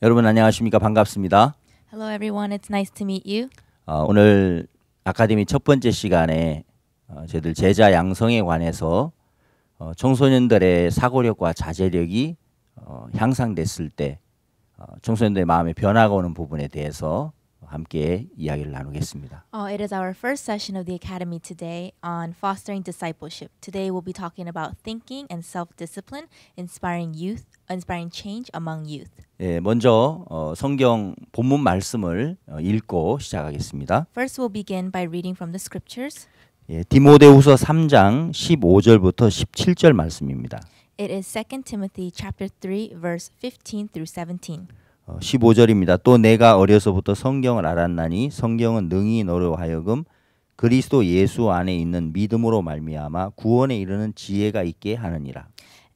여러분 안녕하십니까 반갑습니다. Hello everyone, it's nice to meet you. 어, 오늘 아카데미 첫 번째 시간에 어, 저희들 제자 양성에 관해서 어, 청소년들의 사고력과 자제력이 어, 향상됐을 때 어, 청소년들의 마음에 변화가 오는 부분에 대해서 함께 이야기를 나누겠습니다. Uh, it is our first session of the academy today on fostering discipleship. Today we'll be talking about thinking and self-discipline, inspiring youth, inspiring change among youth. 예, 먼저 어, 성경 본문 말씀을 어, 읽고 시작하겠습니다. First we'll begin by reading from the scriptures. 예, 디모데후서 3장 15절부터 17절 말씀입니다. It is 2 Timothy chapter 3 verse 15 through 17. 15절입니다. 또 내가 어려서부터 성경을 알았나니 성경은 능히 너로 하여금 그리스도 예수 안에 있는 믿음으로 말미암아 구원에 이르는 지혜가 있게 하느니라.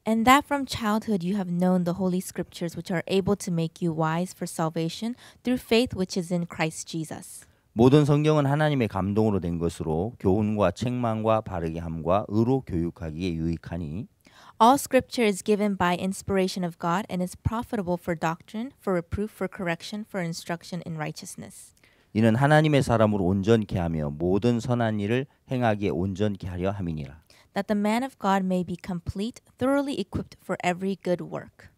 And that from childhood you have known the holy scriptures which are able to make you wise for salvation through faith which is in Christ Jesus. 모든 성경은 하나님의 감동으로 된 것으로 교훈과 책망과 바르게 함과 의로 교육하기에 유익하니 All scripture is given by inspiration of God and is profitable for doctrine, for reproof, for correction, for instruction in righteousness. 이는 하나님의 사람으로 온전케 하며 모든 선한 일을 행하기에 온전케 하려 함이니라. That the man of God may be complete, thoroughly equipped for every good work.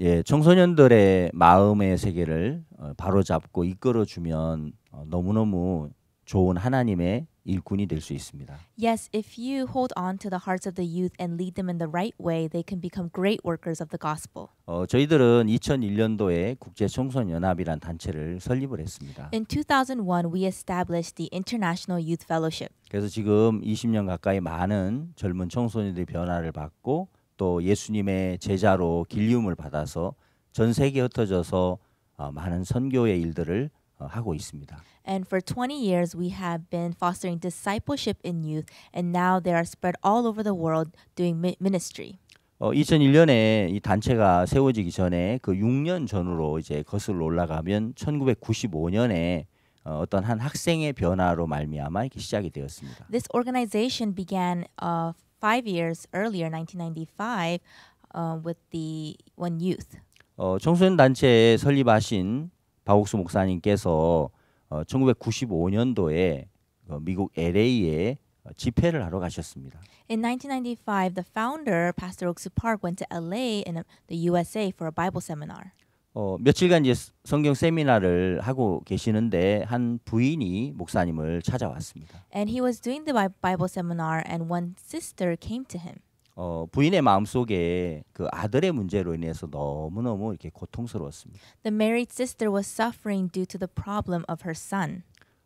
예, 청소년들의 마음의 세계를 바로잡고 이끌어 주면 너무너무 좋은 하나님의 일꾼이 될 수 있습니다. Yes, if you hold on to the hearts of the youth and lead them in the right way, they can become great workers of the gospel. 어, 저희들은 2001년도에 국제 청소년 연합이란 단체를 설립을 했습니다. In 2001, we established the International Youth Fellowship. 그래서 지금 20년 가까이 많은 젊은 청소년들이 변화를 받고 또 예수님의 제자로 길리움을 받아서 전 세계에 흩어져서 어, 많은 선교의 일들을 하고 있습니다. And for 20 years we have been fostering discipleship in youth and now they are spread all over the world doing ministry. 어, 2001년에 이 단체가 세워지기 전에 그 6년 전으로 이제 거슬러 올라가면 1995년에 어, 어떤 한 학생의 변화로 말미암아 이렇게 시작이 되었습니다. This organization began uh, five years earlier, 1995, uh, with the one youth. 어, 청소년 단체에 설립하신 박옥수 목사님께서 어, 1995년도에 어, 미국 LA에 집회를 하러 가셨습니다. In 1995, the founder, Pastor Oksu Park, went to LA in the USA for a Bible seminar. 어, 며칠간 이제 성경 세미나를 하고 계시는데 한 부인이 목사님을 찾아왔습니다. And he was doing the Bible seminar, and one sister came to him. 어, 부인의 마음속에 그 아들의 문제로 인해서 너무너무 이렇게 고통스러웠습니다. The married sister was suffering due to the problem of her son.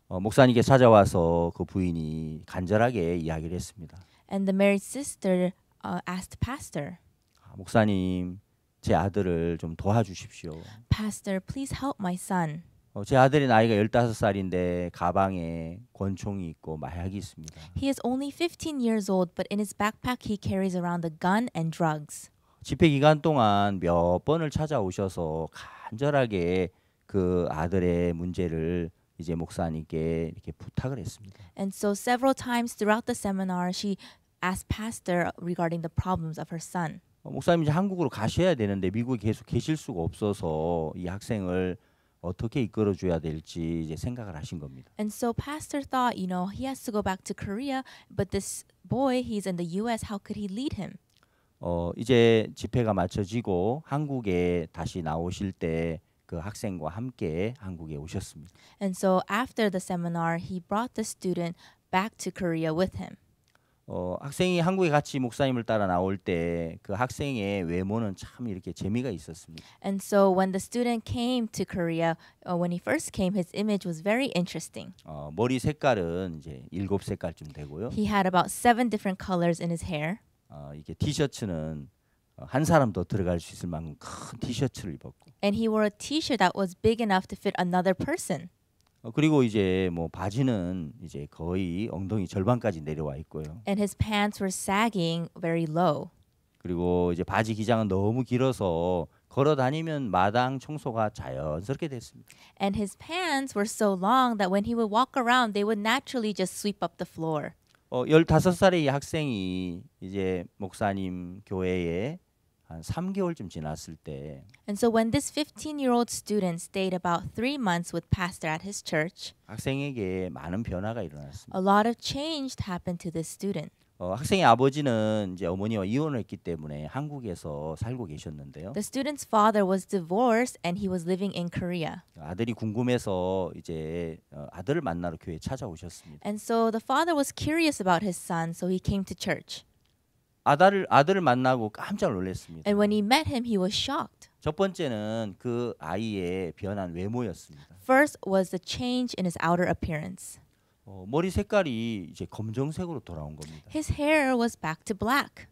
어, 목사님께 찾아와서 그 부인이 간절하게 이야기를 했습니다. And the married sister uh, asked pastor. 아, 목사님, 제 아들을 좀 도와주십시오. Pastor, please help my son. 어, 제 아들의 나이가 15살인데 가방에 권총이 있고 마약이 있습니다. He is only 15 years old, but in his backpack he carries around a gun and drugs. 집회 기간 동안 몇 번을 찾아오셔서 간절하게 그 아들의 문제를 이제 목사님께 이렇게 부탁을 했습니다. And so several times throughout the seminar she asked pastor regarding the problems of her son. 어, 목사님 이제 한국으로 가셔야 되는데 미국에 계속 계실 수가 없어서 이 학생을 어떻게 이끌어 줘야 될지 이제 생각을 하신 겁니다. And so pastor thought, you know, he has to go back to Korea, but this boy, he's in the US, how could he lead him? 어, 이제 집회가 마쳐지고 한국에 다시 나오실 때 그 학생과 함께 한국에 오셨습니다. And so after the seminar, he brought the student back to Korea with him. 어, 학생이 한국에 같이 목사님을 따라 나올 때 그 학생의 외모는 참 이렇게 재미가 있었습니다. And so when the student came to Korea, uh, when he first came, his image was very interesting. 어, 머리 색깔은 이제 일곱 색깔쯤 되고요. He had about seven different colors in his hair. 어, 이게 티셔츠는 한 사람 더 들어갈 수 있을 만큼 큰 티셔츠를 입었고. And he wore a t-shirt that was big enough to fit another person. 어, 그리고 이제 뭐 바지는 이제 거의 엉덩이 절반까지 내려와 있고요. And his pants were sagging very low. 그리고 이제 바지 기장은 너무 길어서 걸어 다니면 마당 청소가 자연스럽게 됐습니다. And his pants were so long that when he would walk around, they would naturally just sweep up the floor. 어, 15살의 이 학생이 이제 목사님 교회에 한 3개월쯤 지났을 때 And so when this 15-year-old student stayed about 3 months with pastor at his church 학생에게 많은 변화가 일어났습니다. A lot of change happened to this student. 어, 학생의 아버지는 이제 어머니와 이혼을 했기 때문에 한국에서 살고 계셨는데요. The student's father was divorced and he was living in Korea. 아들이 궁금해서 이제 어, 아들을 만나러 교회에 찾아오셨습니다. And so the father was curious about his son so he came to church. 아들을 아들을 만나고 깜짝 놀랐습니다. And when he met him, he was shocked. 첫 번째는 그 아이의 변한 외모였습니다. First was the change in his outer appearance. 어, 머리 색깔이 이제 검정색으로 돌아온 겁니다. His hair was back to black.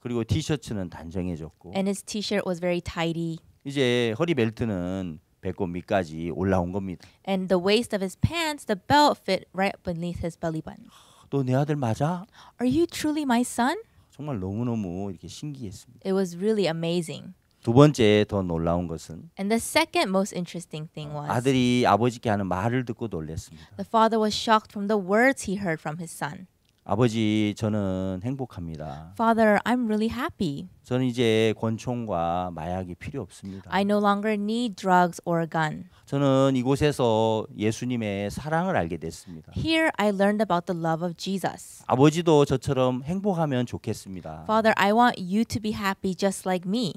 그리고 티셔츠는 단정해졌고. And his t-shirt was very tidy. 이제 허리 벨트는 배꼽 밑까지 올라온 겁니다. And the waist of his pants, the belt fit right beneath his belly button. 너 내 아들 맞아? Are you truly my son? 정말 너무너무 이렇게 신기했습니다. It was really amazing. 두 번째 더 놀라운 것은 And the second most interesting thing was 아들이 아버지께 하는 말을 듣고 놀랐습니다. The father was shocked from the words he heard from his son. 아버지 저는 행복합니다. Father, I'm really happy. 저는 이제 권총과 마약이 필요 없습니다. I no longer need drugs or a gun. 저는 이곳에서 예수님의 사랑을 알게 됐습니다. Here I learned about the love of Jesus. 아버지도 저처럼 행복하면 좋겠습니다. Father, I want you to be happy just like me.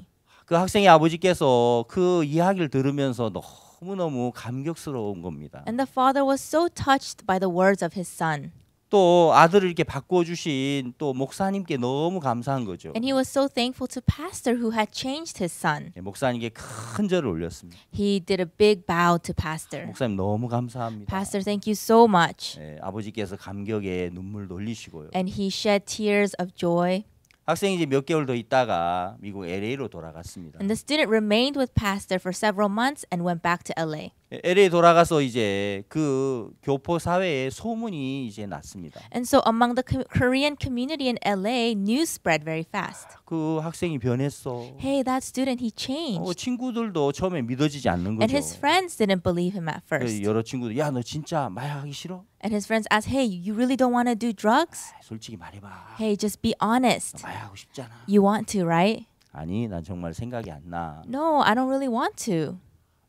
그 학생의 아버지께서 그 이야기를 들으면서 너무너무 감격스러운 겁니다. And the father was so touched by the words of his son. 또 아들을 이렇게 바꿔 주신 또 목사님께 너무 감사한 거죠. And he was so thankful to pastor who had changed his son. 예, 목사님께 큰 절을 올렸습니다. He did a big bow to pastor. 목사님 너무 감사합니다. Pastor, thank you so much. 예, 아버지께서 감격에 눈물 흘리시고요. And he shed tears of joy. 학생이 이제 몇 개월 더 있다가 미국 LA로 돌아갔습니다. And the student remained with pastor for several months and went back to LA. LA 돌아가서 이제 그 교포 사회에 소문이 이제 났습니다. And so among the Korean community in LA, news spread very fast. 그 학생이 변했어. Hey, that student he changed. 어, 친구들도 처음에 믿어지지 않는 거죠. And his friends didn't believe him at first. 여러 친구들 야너 진짜 마약하기 싫어? And his friends asked, "Hey, you really don't want to do drugs?" 솔직히 말해봐. Hey, just be honest. 마약하고 싶잖아. You want to, right? 아니, 난 정말 생각이 안 나. No, I don't really want to.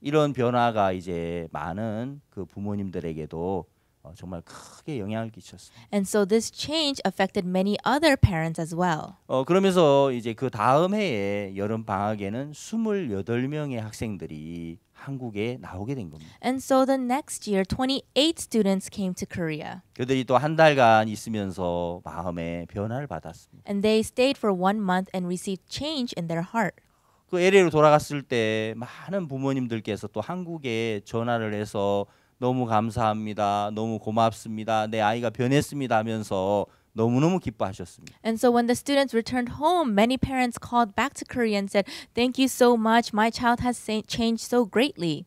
이런 변화가 이제 많은 그 부모님들에게도 정말 크게 영향을 끼쳤습니다. And so this change affected many other parents as well. 어 그러면서 이제 그 다음 해에 여름 방학에는 28명의 학생들이 한국에 나오게 된 겁니다. And so the next year 28 students came to Korea. 그들이 또 한 달간 있으면서 마음에 변화를 받았습니다. And they stayed for one month and received change in their heart. 그 LA로 돌아갔을 때 많은 부모님들께서 또 한국에 전화를 해서 너무 감사합니다. 너무 고맙습니다. 내 아이가 변했습니다 하면서 너무너무 기뻐하셨습니다. And so when the students returned home, many parents called back to Korea and said, "Thank you so much. My child has changed so greatly."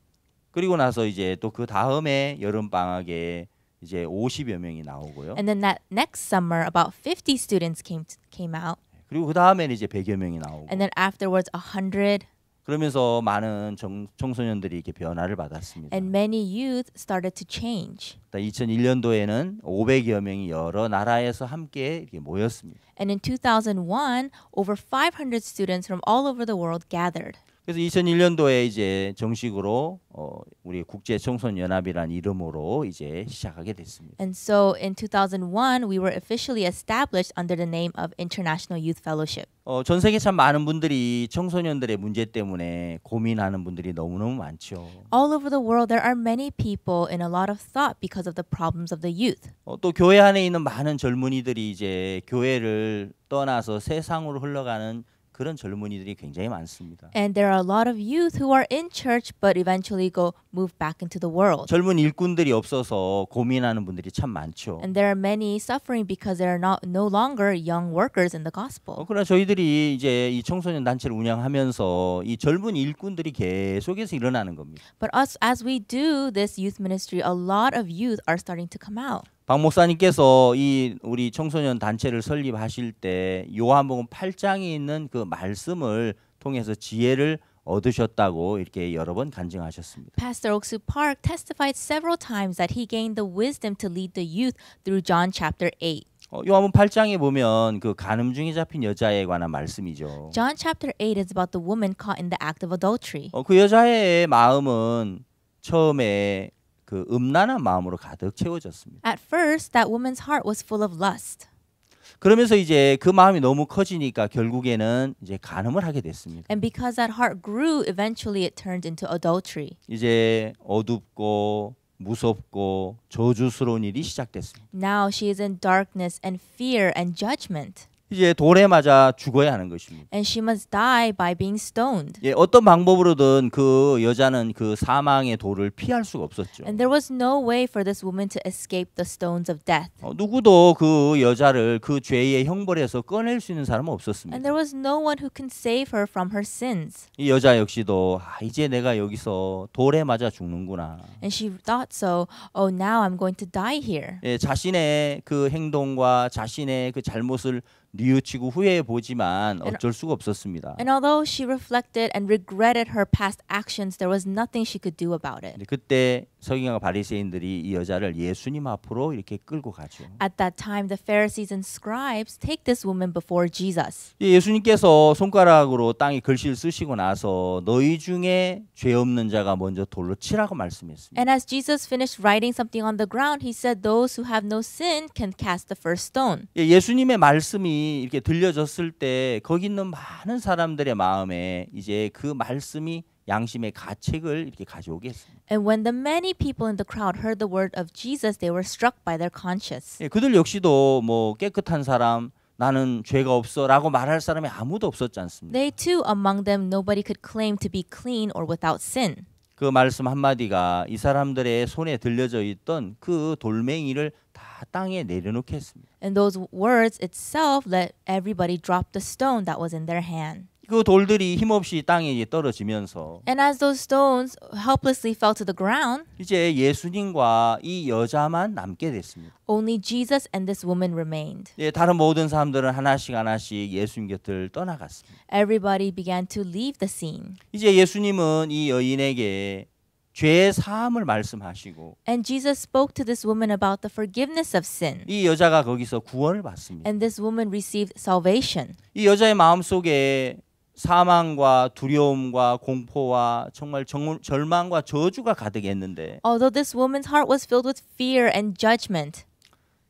그리고 나서 이제 또 그 다음에 여름 방학에 이제 50여 명이 나오고요. And then that next summer about 50 students came came out. 그리고 그 다음에는 이제 100여 명이 나오고. And then afterwards 100. 그러면서 많은 정, 청소년들이 이렇게 변화를 받았습니다. And many youth started to change. 2001년도에는 500여 명이 여러 나라에서 함께 이렇게 모였습니다. And in 2001, over 500 students from all over the world gathered. 그래서 2001년도에 이제 정식으로 어, 우리 국제 청소년 연합이란 이름으로 이제 시작하게 됐습니다. And so in 2001 we were officially established under the name of International Youth Fellowship. 어, 전 세계 참 많은 분들이 청소년들의 문제 때문에 고민하는 분들이 너무너무 많죠. All over the world there are many people in a lot of thought because of the problems of the youth. 어, 또 교회 안에 있는 많은 젊은이들이 이제 교회를 떠나서 세상으로 흘러가는 그런 젊은이들이 굉장히 많습니다. And there are a lot of youth who are in church but eventually go move back into the world. 젊은 일꾼들이 없어서 고민하는 분들이 참 많죠. And there are many suffering because there are not no longer young workers in the gospel. 어, 그러나 저희들이 이제 이 청소년 단체를 운영하면서 이 젊은 일꾼들이 계속해서 일어나는 겁니다. But us as we do this youth ministry a lot of youth are starting to come out. 박 목사님께서 이 우리 청소년 단체를 설립하실 때 요한복음 8장에 있는 그 말씀을 통해서 지혜를 얻으셨다고 이렇게 여러 번 간증하셨습니다. Pastor Oksu Park testified several times that he gained the wisdom to lead the youth through John chapter 8. 어, 요한복음 8장에 보면 그 간음중에 잡힌 여자에 관한 말씀이죠. John chapter 8 is about the woman caught in the act of adultery. 어, 그 여자의 마음은 처음에 그 음란한 마음으로 가득 채워졌습니다. At first, that woman's heart was full of lust. 그러면서 이제 그 마음이 너무 커지니까 결국에는 이제 간음을 하게 됐습니다. And because that heart grew, eventually it turned into adultery. 이제 어둡고 무섭고 저주스러운 일이 시작됐습니다. Now she is in darkness and fear and judgment. 이제 돌에 맞아 죽어야 하는 것입니다. And she must die by being stoned. 예, 어떤 방법으로든 그 여자는 그 사망의 돌을 피할 수가 없었죠. And there was no way for this woman to escape the stones of death. 어, 누구도 그 여자를 그 죄의 형벌에서 꺼낼 수 있는 사람은 없었습니다. And there was no one who can save her from her sins. 이 여자 역시도 아, 이제 내가 여기서 돌에 맞아 죽는구나. And she thought so. Oh, now I'm going to die here. 예, 자신의 그 행동과 자신의 그 잘못을 뉘우치고 후회해 보지만 어쩔 수가 없었습니다. And although she reflected and regretted her past actions, there was nothing she could do about it. 그때 서기관과 바리새인들이 이 여자를 예수님 앞으로 이렇게 끌고 가죠. At that time, the Pharisees and scribes take this woman before Jesus. 예수님께서 손가락으로 땅에 글씨를 쓰시고 나서 너희 중에 죄 없는 자가 먼저 돌로 치라고 말씀했습니다. And as Jesus finished writing something on the ground, he said, "Those who have no sin can cast the first stone." 예수님의 말씀이 말씀이 이렇게 들려졌을 때 거기 있는 많은 사람들의 마음에 이제 그 말씀이 양심의 가책을 이렇게 가져오게 했습니다. And when the many people in the crowd heard the word of Jesus, they were struck by their conscience. 예, 그들 역시도 뭐 깨끗한 사람, 나는 죄가 없어라고 말할 사람이 아무도 없었지 않습니까? They too among them nobody could claim to be clean or without sin. 그 말씀 한 마디가 이 사람들의 손에 들려져 있던 그 돌멩이를 다 땅에 내려놓게 했습니다. And those words itself let everybody drop the stone that was in their hand. 그 돌들이 힘없이 땅에 떨어지면서 And as those stones helplessly fell to the ground, 이제 예수님과 이 여자만 남게 됐습니다. Only Jesus and this woman remained. 예, 다른 모든 사람들은 하나씩 하나씩 예수님 곁을 떠나갔습니다. Everybody began to leave the scene. 이제 예수님은 이 여인에게 죄 사함을 말씀하시고 And Jesus spoke to this woman about the forgiveness of sin. 이 여자가 거기서 구원을 받습니다. And this woman received salvation. 이 여자의 마음속에 사망과 두려움과 공포와 정말 절망과 저주가 가득했는데 Although this woman's heart was filled with fear and judgment.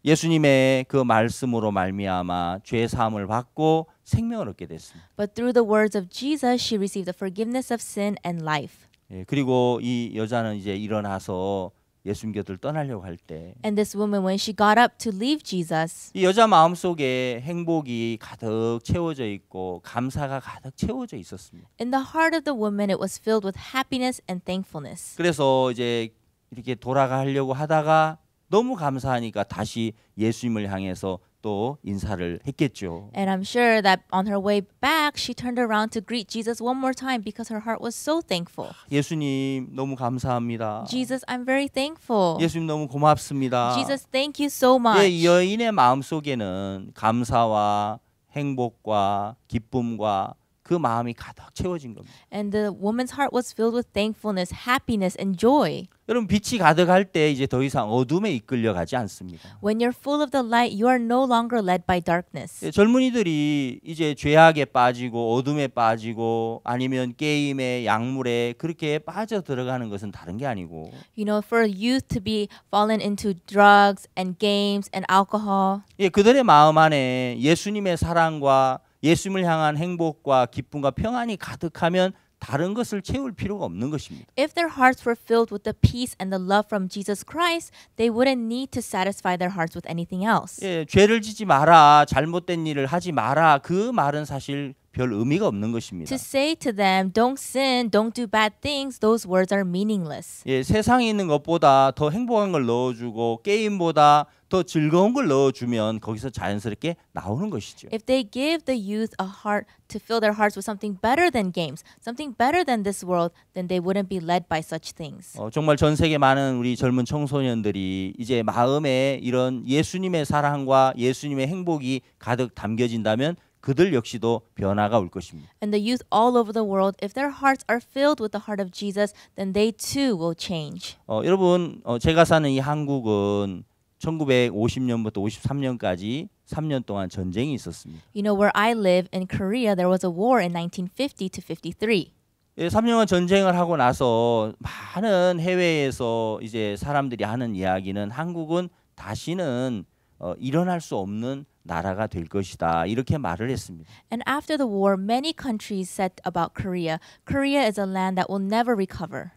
예수님의 그 말씀으로 말미암아 죄 사함을 받고 생명을 얻게 됐습니다. But through the words of Jesus she received the forgiveness of sin and life. 예, 그리고 이 여자는 이제 일어나서 예수님 곁을 떠나려고 할 때, And this woman, when she got up to leave Jesus, 이 여자 마음 속에 행복이 가득 채워져 있고 감사가 가득 채워져 있었습니다. in the heart of the woman, it was filled with happiness and thankfulness. 그래서 이제 이렇게 돌아가려고 하다가 너무 감사하니까 다시 예수님을 향해서 또 인사를 했겠죠. And I'm sure that on her way back she turned around to greet Jesus one more time because her heart was so thankful. 예수님 너무 감사합니다. Jesus, I'm very thankful. 예수님 너무 고맙습니다. Jesus, thank you so much. 예, 여인의 마음 속에는 감사와 행복과 기쁨과 그 마음이 가득 채워진 겁니다. And the woman's heart was filled with thankfulness, happiness and joy. 여러분 빛이 가득할 때 이제 더 이상 어둠에 이끌려 가지 않습니다. When you're full of the light, you are no longer led by darkness. 젊은이들이 이제 죄악에 빠지고 어둠에 빠지고 아니면 게임에 약물에 그렇게 빠져 들어가는 것은 다른 게 아니고 You know, for youth to be fallen into drugs and games and alcohol. 예, 그들의 마음 안에 예수님의 사랑과 예수님을 향한 행복과 기쁨과 평안이 가득하면 다른 것을 채울 필요가 없는 것입니다. If their hearts were filled with the peace and the love from Jesus Christ, they wouldn't need to satisfy their hearts with anything else. 예, 죄를 지지 마라, 잘못된 일을 하지 마라. 그 말은 사실 별 의미가 없는 것입니다. To say to them, don't sin, don't do bad things, those words are meaningless. 예, 세상에 있는 것보다 더 행복한 걸 넣어주고 게임보다 더 즐거운 걸 넣어주면 거기서 자연스럽게 나오는 것이죠. If they give the youth a heart to fill their hearts with something better than games, something better than this world, then they wouldn't be led by such things. 어, 정말 전 세계 많은 우리 젊은 청소년들이 이제 마음에 이런 예수님의 사랑과 예수님의 행복이 가득 담겨진다면 그들 역시도 변화가 올 것입니다. And the youth all over the world, if their hearts are filled with the heart of Jesus, then they too will change. 어, 여러분, 어, 제가 사는 이 한국은 1950년부터 53년까지 3년 동안 전쟁이 있었습니다. You know where I live in Korea, there was a war in 1950 to 53. 3년간 전쟁을 하고 나서 많은 해외에서 이제 사람들이 하는 이야기는 한국은 다시는 어, 일어날 수 없는 나라가 될 것이다. 이렇게 말을 했습니다. And after the war, many countries said about Korea, Korea is a land that will never recover.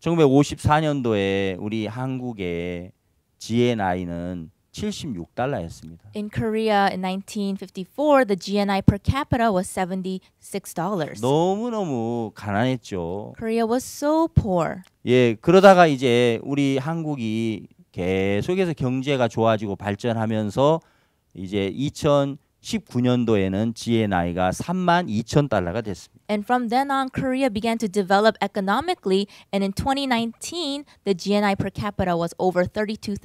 1954년도에 우리 한국의 GNI는 76달러였습니다. In Korea in 1954, the GNI per capita was 76 dollars. 너무 너무 가난했죠. Korea was so poor. 예, 그러다가 이제 우리 한국이 계속해서 경제가 좋아지고 발전하면서 이제 2019년도에는 지의 나이가 3만 2천 달러가 됐습니다. And from then on, Korea began to develop economically, and in 2019, the GNI per capita was over $32,000.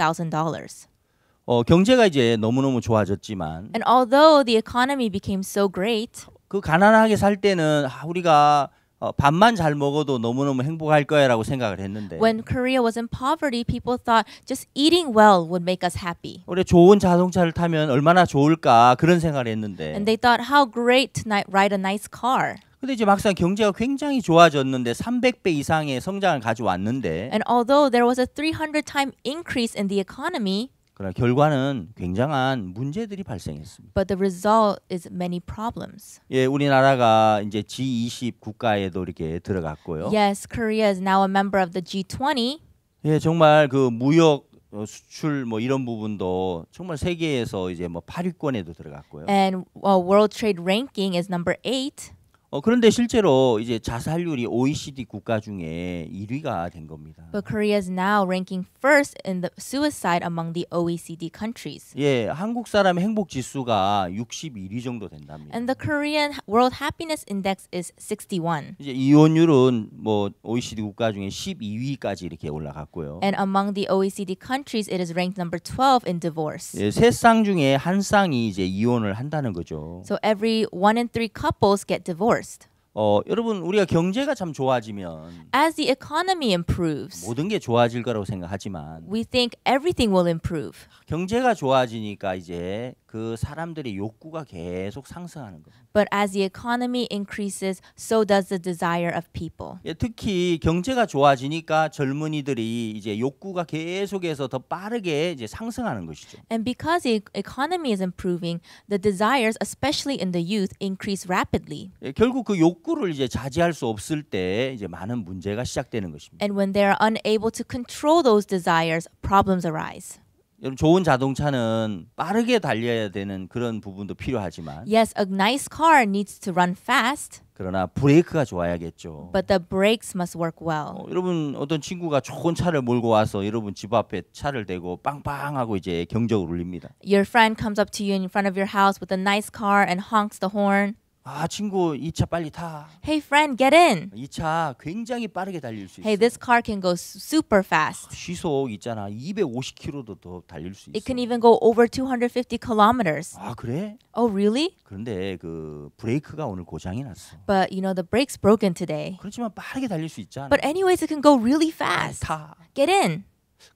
어, 경제가 이제 너무너무 좋아졌지만 And although the economy became so great, 그 가난하게 살 때는 아, 우리가 어, 밥만 잘 먹어도 너무너무 행복할 거야라고 생각을 했는데. When Korea was in poverty, people thought just eating well would make us happy. 우리 좋은 자동차를 타면 얼마나 좋을까 그런 생각을 했는데. And they thought how great to ride a nice car. 근데 이제 막상 경제가 굉장히 좋아졌는데 300배 이상의 성장을 가져왔는데. And although there was a 300 time increase in the economy. 그러나 결과는 굉장한 문제들이 발생했습니다. But the result is many problems. 예, 우리나라가 이제 G20 국가에도 이렇게 들어갔고요. Yes, Korea is now a member of the G20. 예, 정말 그 무역 수출 뭐 이런 부분도 정말 세계에서 이제 뭐 8위권에도 들어갔고요. And uh, world trade ranking is number 8. 어, 그런데 실제로 이제 자살률이 OECD 국가 중에 1위가 된 겁니다. But Korea is now ranking first in the suicide among the OECD countries. 예, 한국 사람의 행복 지수가 61위 정도 된답니다. And the Korean World Happiness Index is 61. 이제 이혼율은 뭐 OECD 국가 중에 12위까지 이렇게 올라갔고요. And among the OECD countries, it is ranked number 12 in divorce. 예, 세쌍 중에 한 쌍이 이제 이혼을 한다는 거죠. So every one in three couples get divorced. forced. 어, 여러분 우리가 경제가 참 좋아지면 As the economy improves, 모든 게 좋아질 거라고 생각하지만 we think everything will improve. 경제가 좋아지니까 이제 그 사람들의 욕구가 계속 상승하는 거예요. But as the economy increases, so does the desire of people. 예, 특히 경제가 좋아지니까 젊은이들이 이제 욕구가 계속해서 더 빠르게 이제 상승하는 것이죠. And because the economy is improving, the desires, especially in the youth, increase rapidly. 예, 결국 그 욕구를 이제 자제할 수 없을 때 이제 많은 문제가 시작되는 것입니다. And when they are unable to control those desires, problems arise. 여러분 좋은 자동차는 빠르게 달려야 되는 그런 부분도 필요하지만 Yes, a nice car needs to run fast. 그러나 브레이크가 좋아야겠죠. But the brakes must work well. 어, 여러분 어떤 친구가 좋은 차를 몰고 와서 여러분 집 앞에 차를 대고 빵빵하고 이제 경적을 울립니다. Your friend comes up to you in front of your house with a nice car and honks the horn. 아 친구 이차 빨리 타. Hey friend, get in. 이차 굉장히 빠르게 달릴 수 있어. Hey, this car can go super fast. 시속 있잖아 250km도 더 달릴 수 있어. It can even go over 250 kilometers. 아 그래? Oh really? 그런데 그 브레이크가 오늘 고장이 났어. But you know the brake's broken today. 그렇지만 빠르게 달릴 수 있잖아. But anyways, it can go really fast. 타. Get in.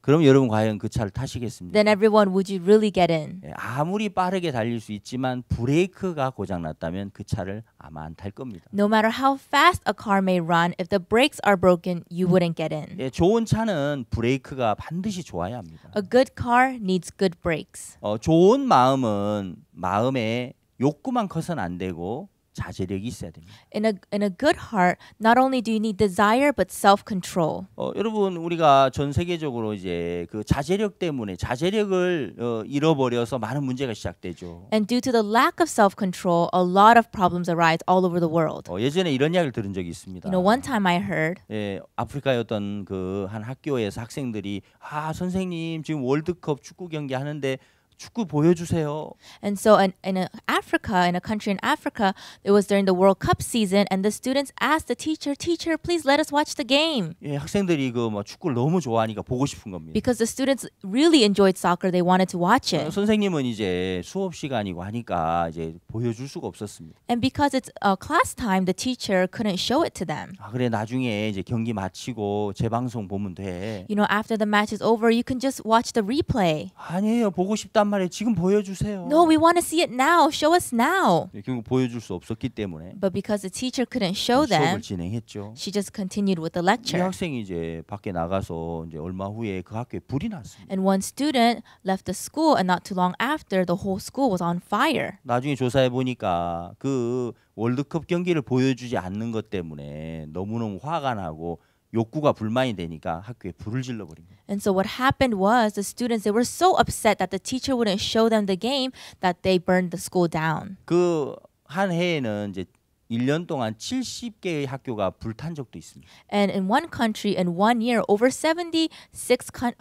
그럼 여러분 과연 그 차를 타시겠습니까? Then everyone, would you really get in? 아무리 빠르게 달릴 수 있지만 브레이크가 고장 났다면 그 차를 아마 안 탈 겁니다. No matter how fast a car may run, if the brakes are broken, you wouldn't get in. 예, 좋은 차는 브레이크가 반드시 좋아야 합니다. A good car needs good brakes. 어, 좋은 마음은 마음에 욕구만 커선 안 되고 자제력이 있어야 됩니다. In a in a good heart, not only do you need desire but self-control. 어, 여러분 우리가 전 세계적으로 이제 그 자제력 때문에 자제력을 어, 잃어버려서 많은 문제가 시작되죠. And due to the lack of self-control, a lot of problems arise all over the world. 어, 예전에 이런 이야기를 들은 적이 있습니다. You know, one time I heard. 예, 아프리카의 어떤 그한 학교에서 학생들이 아 선생님 지금 월드컵 축구 경기 하는데 축구 보여주세요. And so in, in Africa, in a country in Africa, it was during the World Cup season, and the students asked the teacher, "Teacher, please let us watch the game." 예, 학생들이 그뭐 축구를 너무 좋아하니까 보고 싶은 겁니다. Because the students really enjoyed soccer, they wanted to watch it. 선생님은 이제 수업 시간이고 하니까 이제 보여줄 수가 없었습니다. And because it's uh, class time, the teacher couldn't show it to them. 아 그래 나중에 이제 경기 마치고 재방송 보면 돼. You know, after the match is over, you can just watch the replay. 아니에요, 보고 싶단 말이에요. 지금 보여주세요. No, we want to see it now. Show us now. 결국 보여줄 수 없었기 때문에. But because the teacher couldn't show them, 수업을 진행했죠. she just continued with the 이 lecture. 학생이 이제 밖에 나가서 이제 얼마 후에 그 학교에 불이 났습니다. And one student left the school, and not too long after, the whole school was on fire. 나중에 조사해 보니까 그 월드컵 경기를 보여주지 않는 것 때문에 너무너무 화가 나고 욕구가 불만이 되니까 학교에 불을 질러 버린 거예요. And so what happened was the students they were so upset that the teacher wouldn't show them the game that they burned the school down. 그 한 해에는 이제 1년 동안 70개의 학교가 불탄 적도 있습니다. And in one country in one year over 76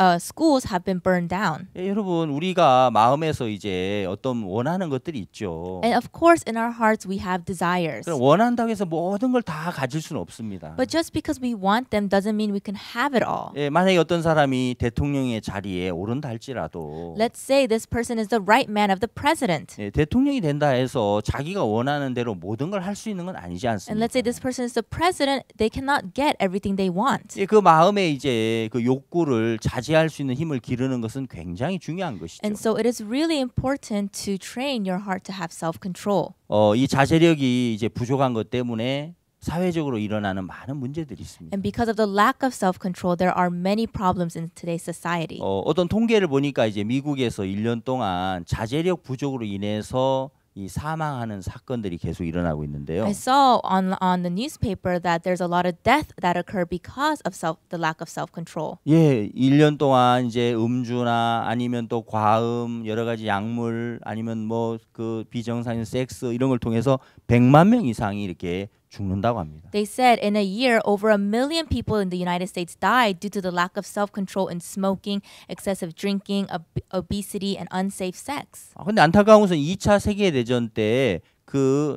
uh, schools have been burned down. 예, 여러분 우리가 마음에서 이제 어떤 원하는 것들이 있죠. And of course in our hearts we have desires. 그럼 원한다고 해서 모든 걸 다 가질 수는 없습니다. But just because we want them doesn't mean we can have it all. 예, 만약에 어떤 사람이 대통령의 자리에 오른다 할지라도 Let's say this person is the right man of the president. 예, 대통령이 된다 해서 자기가 원하는 대로 모든 걸 할 수 있는 있는 건 아니지 않습니까? And let's say this person is the president, they cannot get everything they want. 예, 그 마음의 이제 그 욕구를 자제할 수 있는 힘을 기르는 것은 굉장히 중요한 것이죠. And so it is really important to train your heart to have self-control. 어, 이 자제력이 이제 부족한 것 때문에 사회적으로 일어나는 많은 문제들이 있습니다. And because of the lack of self-control, there are many problems in today's society. 어, 어떤 통계를 보니까 이제 미국에서 1년 동안 자제력 부족으로 인해서 이 사망하는 사건들이 계속 일어나고 있는데요. I saw on on the newspaper that there's a lot of death that occur because of self the lack of self control. 예, 1년 동안 이제 음주나 아니면 또 과음, 여러 가지 약물 아니면 뭐 그 비정상인 섹스 이런 걸 통해서 100만 명 이상이 이렇게 죽는다고 합니다. They said in a year over a million people in the United States died due to the lack of self-control in smoking, excessive drinking, ob obesity and unsafe sex. 아, 근데 안타까운 것은 2차 세계 대전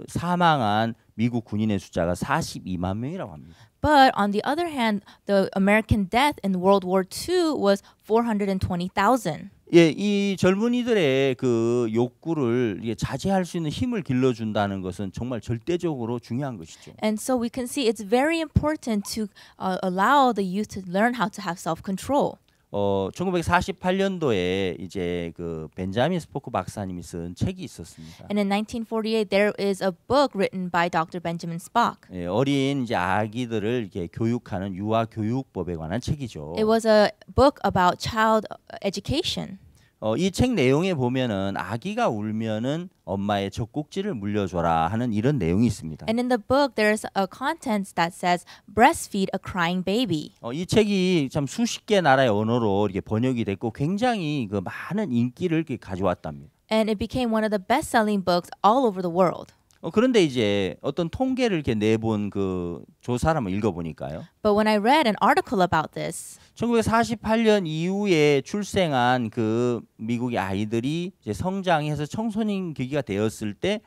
사망한 미국 군인의 숫자가 42만 명이라고 합니다. But on the other hand, the American death in World War II was 420,000. 예, 이 젊은이들의 그 욕구를 예, 자제할 수 있는 힘을 길러 준다는 것은 정말 절대적으로 중요한 것이죠. And so we can see it's very important to uh, allow the youth to learn how to have self control. 어 1948년도에 이제 그 벤자민 스포크 박사님이 쓴 책이 있었습니다. And in 1948 there is a book written by Dr. Benjamin Spock. 예, 어린 이제 아기들을 이렇게 교육하는 유아 교육법에 관한 책이죠. It was a book about child education. 어, 이책 내용에 보면은 아기가 울면은 엄마의 젖꼭지를 물려줘라 하는 이런 내용이 있습니다. And in the book there's a content that says breastfeed a crying baby. 어, 이 책이 참 수십 개 나라의 언어로 이렇게 번역이 됐고 굉장히 그 많은 인기를 이렇게 가져왔답니다. And it became one of the best-selling books all over the world. 어, 그런데 이제 어떤 통계를 이렇게 내본 그 조사를 한번 읽어보니까요. But when I read an article about this, 1948년 이후에 출생한 그 미국의 아이들이 이제 성장해서 청소년 기기가 되었을 때.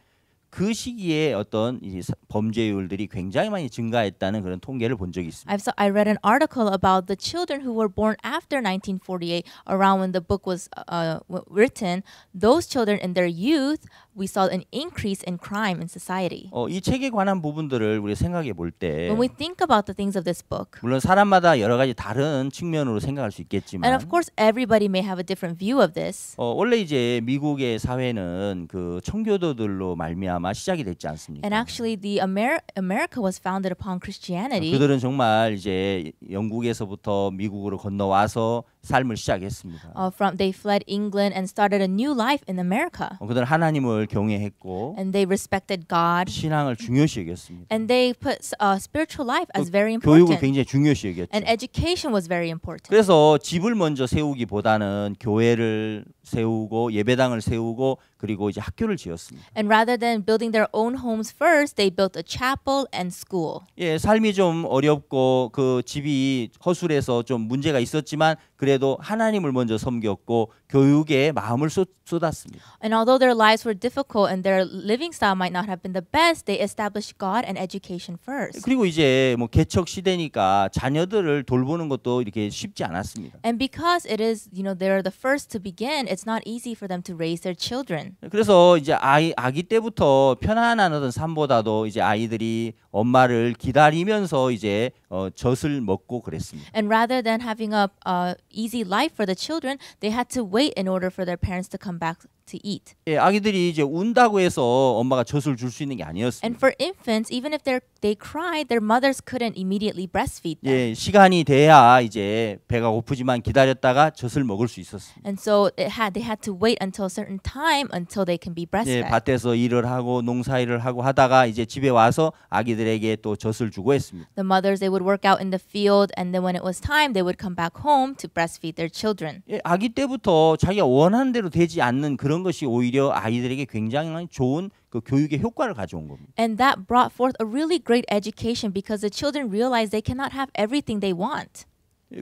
그 시기에 어떤 범죄율들이 굉장히 많이 증가했다는 그런 통계를 본 적이 있습니다. I've so I read an article about the children who were born after 1948, around when the book was uh, written. Those children in their youth we saw an increase in crime in society. 어, 이 책에 관한 부분들을 우리 생각해 볼 때, When we think about the things of this book, 물론 사람마다 여러 가지 다른 측면으로 생각할 수 있겠지만, and of course everybody may have a different view of this. 어, 원래 이제 미국의 사회는 그 청교도들로 말미암아 시작이 됐지 않습니까? And actually, the Amer- America was founded upon Christianity. 그들은 정말 이제 영국에서부터 미국으로 건너와서 삶을 시작했습니다. Uh, from they fled England and started a new life in America. 어, 그들은 하나님을 하나님을 경외했고 and they respected God. 신앙을 중요시 여겼습니다. And they put uh, spiritual life as very important. 교육을 굉장히 중요시 여겼죠. And education was very important. 그래서 집을 먼저 세우기보다는 교회를 세우고 예배당을 세우고 그리고 이제 학교를 지었습니다. And rather than building their own homes first, they built a chapel and school. 예, 삶이 좀 어렵고 그 집이 허술해서 좀 문제가 있었지만 그래도 하나님을 먼저 섬겼고 교육에 마음을 쏟았습니다. And although their lives were difficult and their living style might not have been the best, they established God and education first. 그리고 이제 뭐 개척 시대니까 자녀들을 돌보는 것도 이렇게 쉽지 않았습니다. And because it is, you know, they're the first to begin, it's not easy for them to raise their children. 그래서 이제 아이 아기 때부터 편안한 어떤 삶보다도 이제 아이들이 엄마를 기다리면서 이제 어, 젖을 먹고 그랬습니다. And rather than having a uh, easy life for the children, they had to wait in order for their parents to come back to eat. 예, 아기들이 이제 운다고 해서 엄마가 젖을 줄 수 있는 게 아니었습니다. And for infants, even if they they cried, their mothers couldn't immediately breastfeed them. 예, 시간이 돼야 이제 배가 고프지만 기다렸다가 젖을 먹을 수 있었습니다. And so it had they had to wait until a certain time until they can be breastfed. 예, 밭에서 일을 하고 농사일을 하고 하다가 이제 집에 와서 아기들에게 또 젖을 주고 했습니다. The mothers they would work out in the field and then when it was time they would come back home to breastfeed their children. 예, 아기 때부터 자기가 원하는 대로 되지 않는 그런 것이 오히려 아이들에게 굉장히 좋은 그 교육의 효과를 가져온 겁니다. And that brought forth a really great education because the children realized they cannot have everything they want.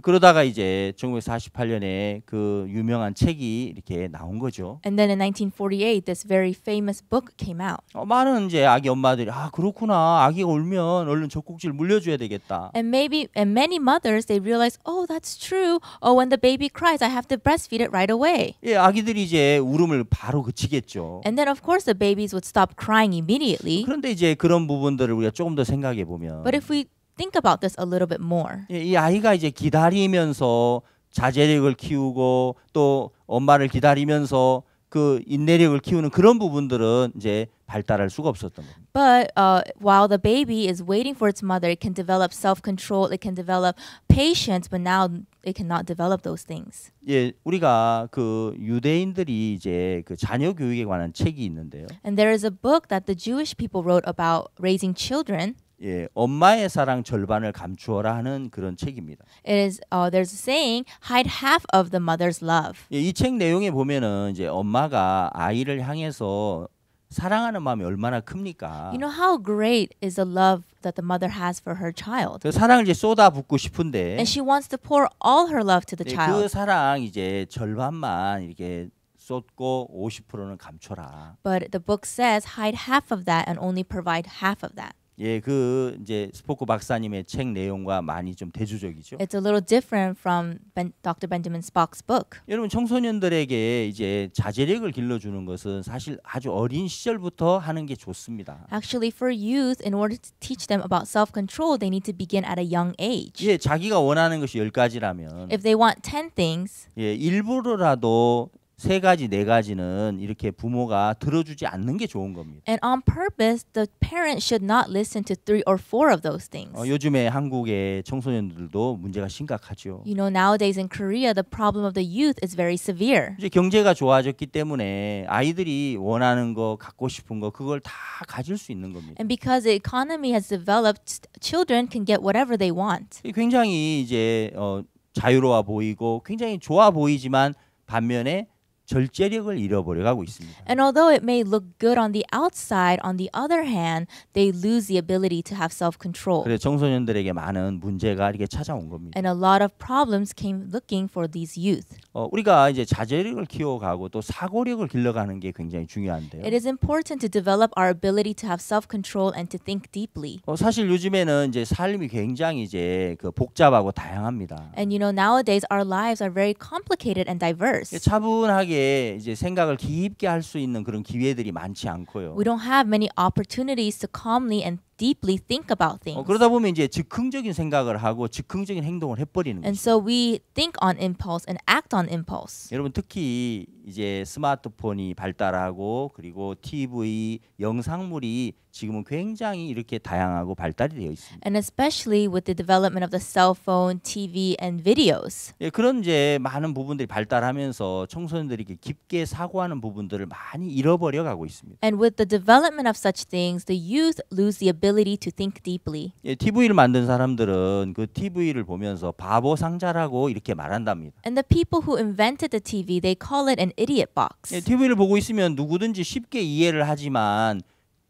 그러다가 이제 1948년에 그 유명한 책이 이렇게 나온 거죠. And then in 1948 this very famous book came out. 어, 많은 이제 아기 엄마들이 아 그렇구나 아기가 울면 얼른 젖꼭지를 물려줘야 되겠다. And maybe and many mothers they realize oh that's true oh when the baby cries I have to breastfeed it right away. 예 아기들이 이제 울음을 바로 그치겠죠. And then of course the babies would stop crying immediately. 그런데 이제 그런 부분들을 우리가 조금 더 생각해 보면. But if we think about this a little bit more. 이 아이가 이제 기다리면서 자제력을 키우고 또 엄마를 기다리면서 그 인내력을 키우는 그런 부분들은 이제 발달할 수가 없었던 겁니다. But uh, while the baby is waiting for its mother, it can develop self-control, it can develop patience, but now it cannot develop those things. 예, 우리가 그 유대인들이 이제 그 자녀 교육에 관한 책이 있는데요. And there is a book that the Jewish people wrote about raising children. 예, 엄마의 사랑 절반을 감추어라 하는 그런 책입니다. It is uh, there's a saying hide half of the mother's love. 예, 이책 내용에 보면은 이제 엄마가 아이를 향해서 사랑하는 마음이 얼마나 큽니까? You know how great is the love that the mother has for her child. 그 사랑을 이제 쏟아붓고 싶은데 And she wants to pour all her love to the 예, child. 그 사랑 이제 절반만 이렇게 쏟고 50%는 감춰라. But the book says hide half of that and only provide half of that. 예, 그 이제 스포크 박사님의 책 내용과 많이 좀 대조적이죠. It's a little different from ben, Dr. Benjamin Spock's book. 여러분 청소년들에게 이제 자제력을 길러주는 것은 사실 아주 어린 시절부터 하는 게 좋습니다. Actually, for youth, in order to teach them about self-control, they need to begin at a young age. 예, 자기가 원하는 것이 열 가지라면. If they want 10 things. 예, 일부러라도 세 가지 네 가지는 이렇게 부모가 들어주지 않는 게 좋은 겁니다. And on purpose, the parent should not listen to three or four of those things. 어, 요즘에 한국의 청소년들도 문제가 심각하죠. You know, nowadays in Korea, the problem of the youth is very severe. 이제 경제가 좋아졌기 때문에 아이들이 원하는 거, 갖고 싶은 거 그걸 다 가질 수 있는 겁니다. And because the economy has developed, children can get whatever they want. 굉장히 이제 어, 자유로워 보이고 굉장히 좋아 보이지만 반면에 절제력을 잃어버려가고 있습니다. And although it may look good on the outside, on the other hand, they lose the ability to have self-control. 그래 청소년들에게 많은 문제가 이렇게 찾아온 겁니다. And a lot of problems came looking for these youth. 어, 우리가 이제 자제력을 키워가고 또 사고력을 길러가는 게 굉장히 중요한데요. It is important to develop our ability to have self-control and to think deeply. 어, 사실 요즘에는 이제 삶이 굉장히 이제 그 복잡하고 다양합니다. And you know nowadays our lives are very complicated and diverse. 차분하게 진지하게 이제 생각을 깊게 할 수 있는 그런 기회들이 많지 않고요. We don't have many opportunities to calmly and deeply think about things. 어, 그러다 보면 이제 즉흥적인 생각을 하고 즉흥적인 행동을 해버리는 거죠. And so we think on impulse and act on impulse. 여러분 특히 이제 스마트폰이 발달하고 그리고 TV 영상물이 지금은 굉장히 이렇게 다양하고 발달이 되어 있습니다. And especially with the development of the cell phone, TV and videos. 예, 그런 이제 많은 부분들이 발달하면서 청소년들이 깊게 사고하는 부분들을 많이 잃어버려 가고 있습니다. And with the development of such things, the youth lose the ability to think deeply. 예, TV를 만든 사람들은 그 TV를 보면서 바보 상자라고 이렇게 말한답니다. And the people who invented the TV, they call it an idiot box. 예, TV를 보고 있으면 누구든지 쉽게 이해를 하지만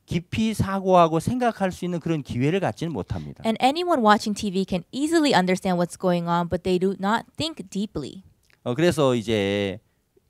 깊이 사고하고 생각할 수 있는 그런 기회를 갖지는 못합니다. And anyone watching TV can easily understand what's going on, but they do not think deeply. 어, 그래서 이제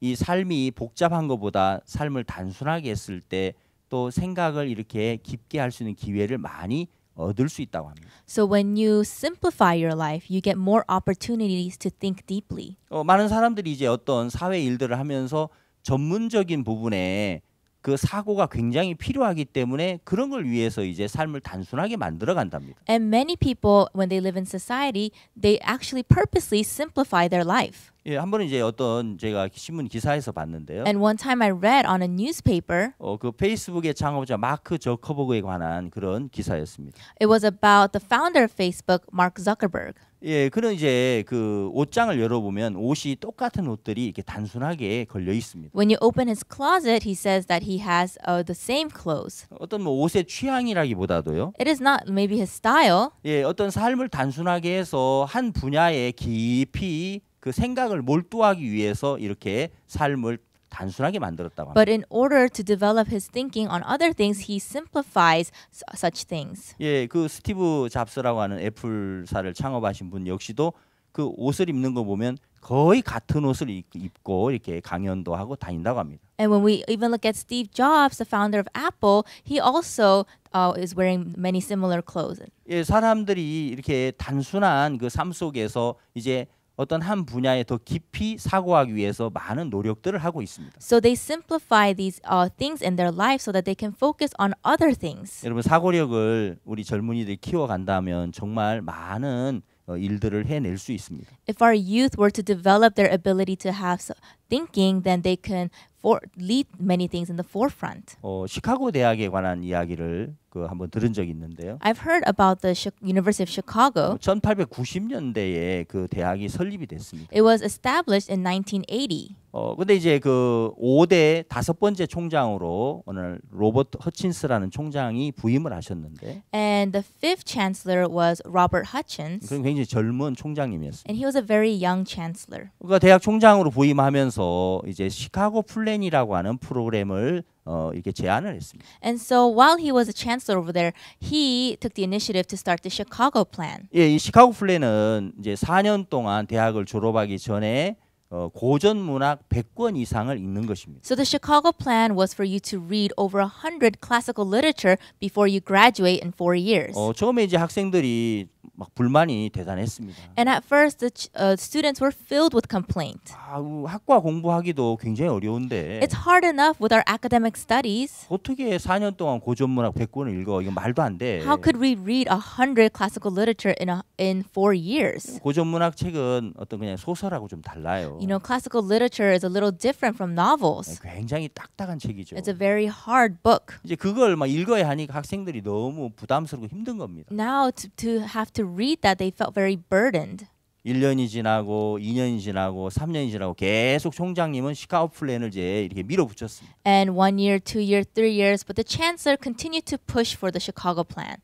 이 삶이 복잡한 것보다 삶을 단순하게 했을 때또 생각을 이렇게 깊게 할 수 있는 기회를 많이 얻을 수 있다고 합니다. So when you simplify your life, you get more opportunities to think deeply. 어, 많은 사람들이 이제 어떤 사회 일들을 하면서 전문적인 부분에 그 사고가 굉장히 필요하기 때문에 그런 걸 위해서 이제 삶을 단순하게 만들어 간답니다. And many people when they live in society, they actually purposely simplify their life. 예, 한 번은 이제 어떤 제가 신문 기사에서 봤는데요. And one time I read on a newspaper. 어, 그 페이스북의 창업자 마크 저커버그에 관한 그런 기사였습니다. It was about the founder of Facebook, Mark Zuckerberg. 예, 그런 이제 그 옷장을 열어보면 옷이 똑같은 옷들이 이렇게 단순하게 걸려 있습니다. When you open his closet, he says that he has uh, the same clothes. 어떤 뭐 옷의 취향이라기보다도요. It is not maybe his style. 예, 어떤 삶을 단순하게 해서 한 분야에 깊이 그 생각을 몰두하기 위해서 이렇게 삶을 단순하게 만들었다고 합니다. But in order to develop his thinking on other things, he simplifies such things. 예, 그 스티브 잡스라고 하는 애플사를 창업하신 분 역시도 그 옷을 입는 거 보면 거의 같은 옷을 입고 이렇게 강연도 하고 다닌다고 합니다. And when we even look at Steve Jobs, the founder of Apple, he also uh, is wearing many similar clothes. 예, 사람들이 이렇게 단순한 그삶 속에서 이제 어떤 한 분야에 더 깊이 사고하기 위해서 많은 노력들을 하고 있습니다. So they simplify these uh, things in their life so that they can focus on other things. 여러분 사고력을 우리 젊은이들이 키워간다면 정말 많은 일들을 해낼 수 있습니다. If our youth were to develop their ability to have thinking, then they can for, lead many things in the forefront. 어, 시카고 대학에 관한 이야기를 그 한번 들은 적이 있는데요. I've heard about the University of Chicago. 1890년대에 그 대학이 설립이 됐습니다. It was established in 1980. 어 근데 이제 그 5대 다섯 번째 총장으로 오늘 로버트 허친스라는 총장이 부임을 하셨는데 And the fifth chancellor was Robert Hutchins. 그럼 굉장히 젊은 총장님이었습니다. And he was a very young chancellor. 그러니까 대학 총장으로 부임하면서 이제 시카고 플랜이라고 하는 프로그램을 어, 이렇게 제안을 했습니다. And so while he was a chancellor over there, he took the initiative to start the Chicago Plan. 예, 이 시카고 플랜은 이제 4년 동안 대학을 졸업하기 전에 어, 고전 문학 100권 이상을 읽는 것입니다. So the Chicago plan was for you to read over 100 classical literature before you graduate in 4 years. 어, 처음에 이제 학생들이 막 불만이 대단했습니다. And at first the uh, students were filled with complaint. 아, 학과 공부하기도 굉장히 어려운데. It's hard enough with our academic studies. 어떻게 4년 동안 고전문학 100권을 읽어? 이거 말도 안 돼. How could we read 100 classical literature in a, in 4 years? 고전문학 책은 어떤 그냥 소설하고 좀 달라요. You know, classical literature is a little different from novels. 굉장히 딱딱한 책이죠. It's a very hard book. 이제 그걸 막 읽어야 하니까 학생들이 너무 부담스럽고 힘든 겁니다. Now to, to have to read that, they felt very burdened. 1년이 지나고 2년이 지나고 3년이 지나고 계속 총장님은 시카고 플랜을 이제 이렇게 밀어붙였습니다. And one year, two year, three years, but the chancellor continued to push for the Chicago plan.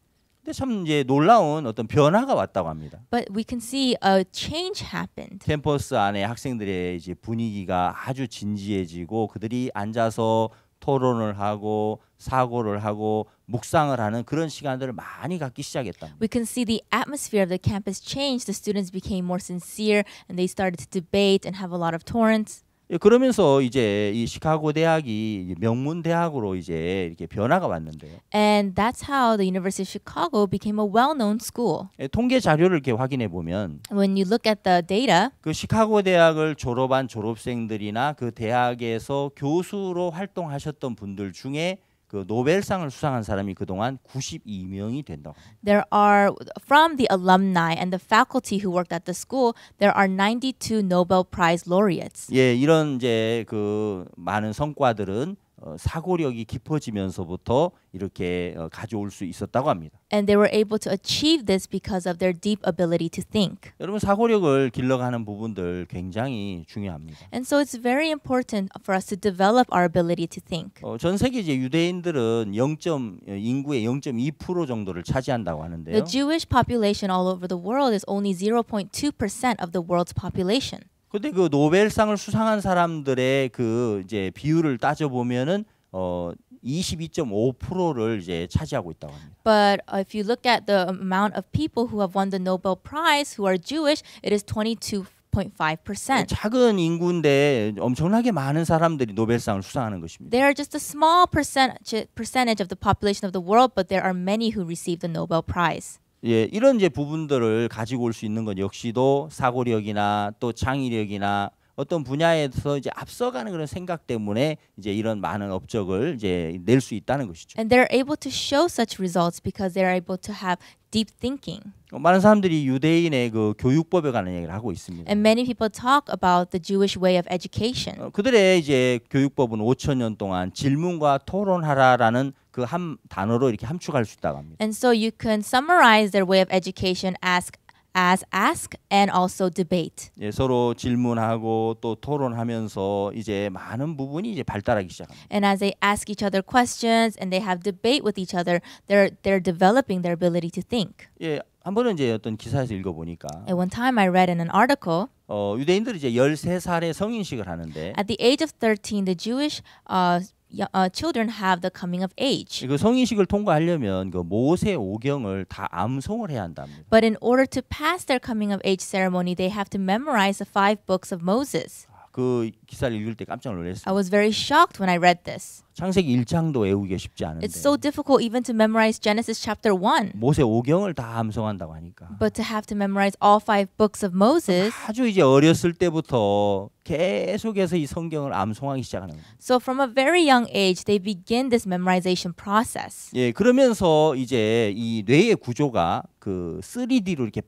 근데 참 이제 놀라운 어떤 변화가 왔다고 합니다. But we can see a change happened. 캠퍼스 안에 학생들의 이제 분위기가 아주 진지해지고 그들이 앉아서 토론을 하고 사고를 하고 묵상을 하는 그런 시간들을 많이 갖기 시작했다. We can see the atmosphere of the campus change. The students became more sincere and they started to debate and have a lot of torrents. 그러면서 이제 이 시카고 대학이 명문 대학으로 이제 이렇게 변화가 왔는데요. And that's how the University of Chicago became a well-known school. 통계 자료를 이렇게 확인해 보면 When you look at the data, 그 시카고 대학을 졸업한 졸업생들이나 그 대학에서 교수로 활동하셨던 분들 중에 그 노벨상을 수상한 사람이 그동안 92명이 된다고. There are from the alumni and the faculty who worked at the school, there are 92 Nobel Prize laureates. 예, 이런 이제 그 많은 성과들은 사고력이 깊어지면서부터 이렇게 가져올 수 있었다고 합니다. And they were able to achieve this because of their deep ability to think. 여러분 사고력을 길러가는 부분들 굉장히 중요합니다. And so it's very important for us to develop our ability to think. 어, 전 세계 이제 유대인들은 0. 인구의 0.2% 정도를 차지한다고 하는데요. The Jewish population all over the world is only 0.2% of the world's population. 근데 그 노벨상을 수상한 사람들의 그 이제 비율을 따져 보면은 어 22.5%를 이제 차지하고 있다고 합니다. But if you look at the amount of people who have won the Nobel Prize who are Jewish, it is 22 0.5%. 작은 인구인데 엄청나게 많은 사람들이 노벨상을 수상하는 것입니다. There are just a small percentage percentage of the population of the world, but there are many who receive the Nobel Prize. 예, 이런 이제 부분들을 가지고 올 수 있는 건 역시도 사고력이나 또 창의력이나 어떤 분야에서 이제 앞서가는 그런 생각 때문에 이제 이런 많은 업적을 이제 낼 수 있다는 것이죠. And they're able to show such results because they're able to have deep thinking. 어, 많은 사람들이 유대인의 그 교육법에 관한 얘기를 하고 있습니다. And many people talk about the Jewish way of education. 어, 그들의 이제 교육법은 5천 년 동안 질문과 토론하라라는 그한 단어로 이렇게 함축할 수 있다고 합니다. And so you can summarize their way of education as as ask and also debate. 예, 서로 질문하고 또 토론하면서 이제 많은 부분이 이제 발달하기 시작합니다. And as they ask each other questions and they have debate with each other, they're they're developing their ability to think. 예, 한 번은 이제 어떤 기사에서 읽어 보니까 At one time I read in an article 어, 유대인들이 이제 13살에 성인식을 하는데 At the age of 13 the Jewish uh, uh, children have the coming of age. 성인식을 통과하려면 그 모세 오경을 다 암송을 해야 But in order to pass their coming of age ceremony, they have to memorize the five books of Moses. 그 기사를 읽을 때 깜짝 놀랐어요. I was very shocked when I read this. 창세기 1장도 외우기 쉽지 않은데. It's so difficult even to memorize Genesis chapter 1. 모세 5경을 다 암송한다고 하니까. But to have to memorize all five books of Moses. 아주 이제 어렸을 때부터 계속해서 이 성경을 암송하기 시작하는 거예요. So from a very young age they begin this memorization process. 예, 그러면서 이제 이 뇌의 구조가 그 3D로 이렇게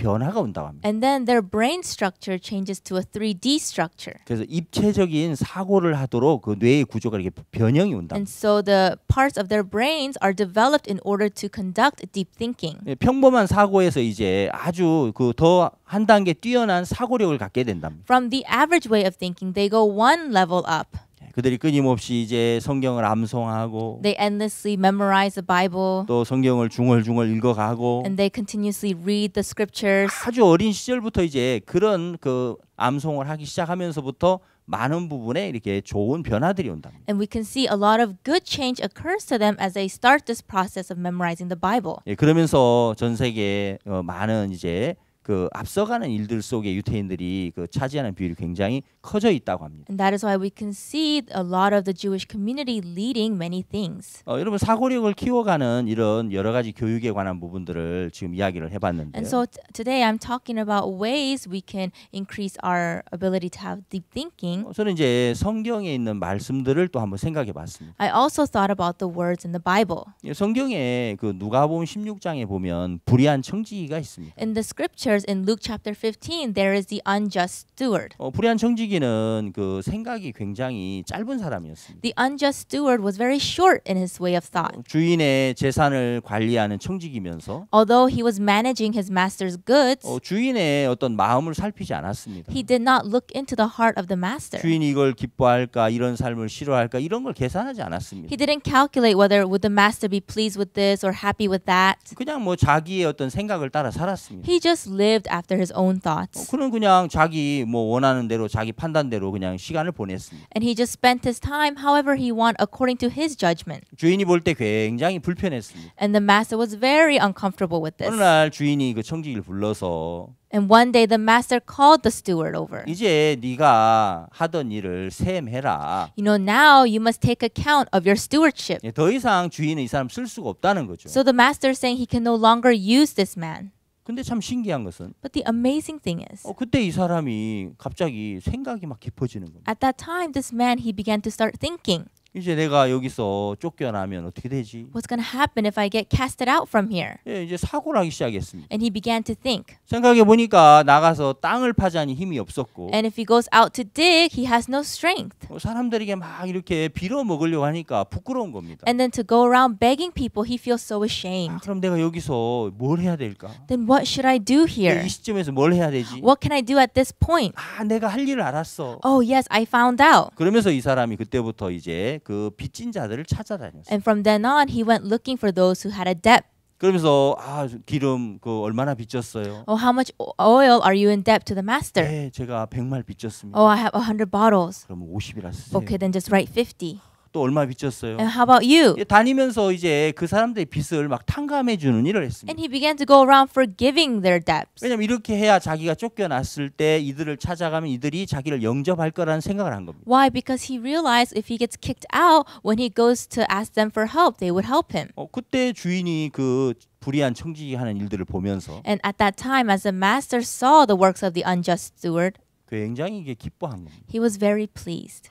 변화가 온다고 합니다. And then their brain structure changes to a 3D structure. 그래서 입체적인 사고를 하도록 그 뇌의 구조가 이렇게 변형이 온다. And so the parts of their brains are developed in order to conduct deep thinking. 평범한 사고에서 이제 아주 그 더 한 단계 뛰어난 사고력을 갖게 된답니다. From the average way of thinking, they go one level up. 그들이 끊임없이 이제 성경을 암송하고 They endlessly memorize the Bible. 또 성경을 중얼중얼 읽어가고 And they continuously read the scriptures. 아주 어린 시절부터 이제 그런 그 암송을 하기 시작하면서부터 많은 부분에 이렇게 좋은 변화들이 온답니다. And we can see a lot of good change occurs to them as they start this process of memorizing the Bible. 예, 그러면서 전 세계 어, 많은 이제 그 앞서가는 일들 속에 유태인들이 그 차지하는 비율이 굉장히 커져 있다고 합니다. And that is why we can see a lot of the Jewish community leading many things. 어, 여러분 사고력을 키워가는 이런 여러 가지 교육에 관한 부분들을 지금 이야기를 해봤는데요. And so today I'm talking about ways we can increase our ability to have deep thinking. 어, 저는 이제 성경에 있는 말씀들을 또 한번 생각해봤습니다. I also thought about the words in the Bible. 성경에 그 누가복음 16장에 보면 불의한 청지기가 있습니다. In the scripture whereas in Luke chapter 15 there is the unjust steward. 어, 불의한 청지기는 그 생각이 굉장히 짧은 사람이었습니다. The unjust steward was very short in his way of thought. 주인의 재산을 관리하는 청지기면서 Although he was managing his master's goods, 어, 주인의 어떤 마음을 살피지 않았습니다. he did not look into the heart of the master. 주인이 이걸 기뻐할까 이런 삶을 싫어할까 이런 걸 계산하지 않았습니다. He didn't calculate whether would the master be pleased with this or happy with that. 그냥 뭐 자기의 어떤 생각을 따라 살았습니다. He just lived after his own thoughts. 그는 그냥 자기 뭐 원하는 대로 자기 판단대로 그냥 시간을 보냈습니다. And he just spent his time however he want according to his judgment. 주인이 볼 때 굉장히 불편했습니다. And the master was very uncomfortable with this. 어느 날 주인이 그 청지기를 불러서 And one day the master called the steward over. 이제 네가 하던 일을 셈해라. You know now you must take account of your stewardship. 더 이상 주인은 이 사람 쓸 수가 없다는 거죠. So the master is saying he can no longer use this man. 근데 참 신기한 것은 But the amazing thing is 어, 그때 이 사람이 갑자기 생각이 막 깊어지는 겁니다. At that time this man he began to start thinking. 이제 내가 여기서 쫓겨나면 어떻게 되지? What's going to happen if I get casted out from here? 예, 이제 사고를 하기 시작했습니다. And he began to think. 생각해 보니까 나가서 땅을 파자니 힘이 없었고. And if he goes out to dig, he has no strength. 사람들에게 막 이렇게 빌어 먹으려고 하니까 부끄러운 겁니다. And then to go around begging people, he feels so ashamed. 아, 그럼 내가 여기서 뭘 해야 될까? Then what should I do here? 이 시점에서 뭘 해야 되지? What can I do at this point? 아, 내가 할 일을 알았어. Oh yes, I found out. 그러면서 이 사람이 그때부터 이제 그 빚진 자들을 찾아다녔어요. And from then on he went looking for those who had a debt. 그러면서 아 기름 그 얼마나 빚졌어요? Oh how much oil are you in debt to the master? 네, 제가 100말 빚졌습니다. Oh I have 100 bottles. 그럼 50이라 쓰세요. Okay, then just write 50. 또 얼마 빚졌어요. And how about you? 다니면서 이제 그 사람들의 빚을 막 탕감해 주는 일을 했습니다. And he began to go around forgiving their debts. 왜냐면 이렇게 해야 자기가 쫓겨났을 때 이들을 찾아가면 이들이 자기를 영접할 거라는 생각을 한 겁니다. Why? Because he realized if he gets kicked out when he goes to ask them for help, they would help him. 어, 그때 주인이 그 불의한 청지기 하는 일들을 보면서 And at that time as the master saw the works of the unjust steward 굉장히 이게 기뻐한 겁니다. He was very pleased.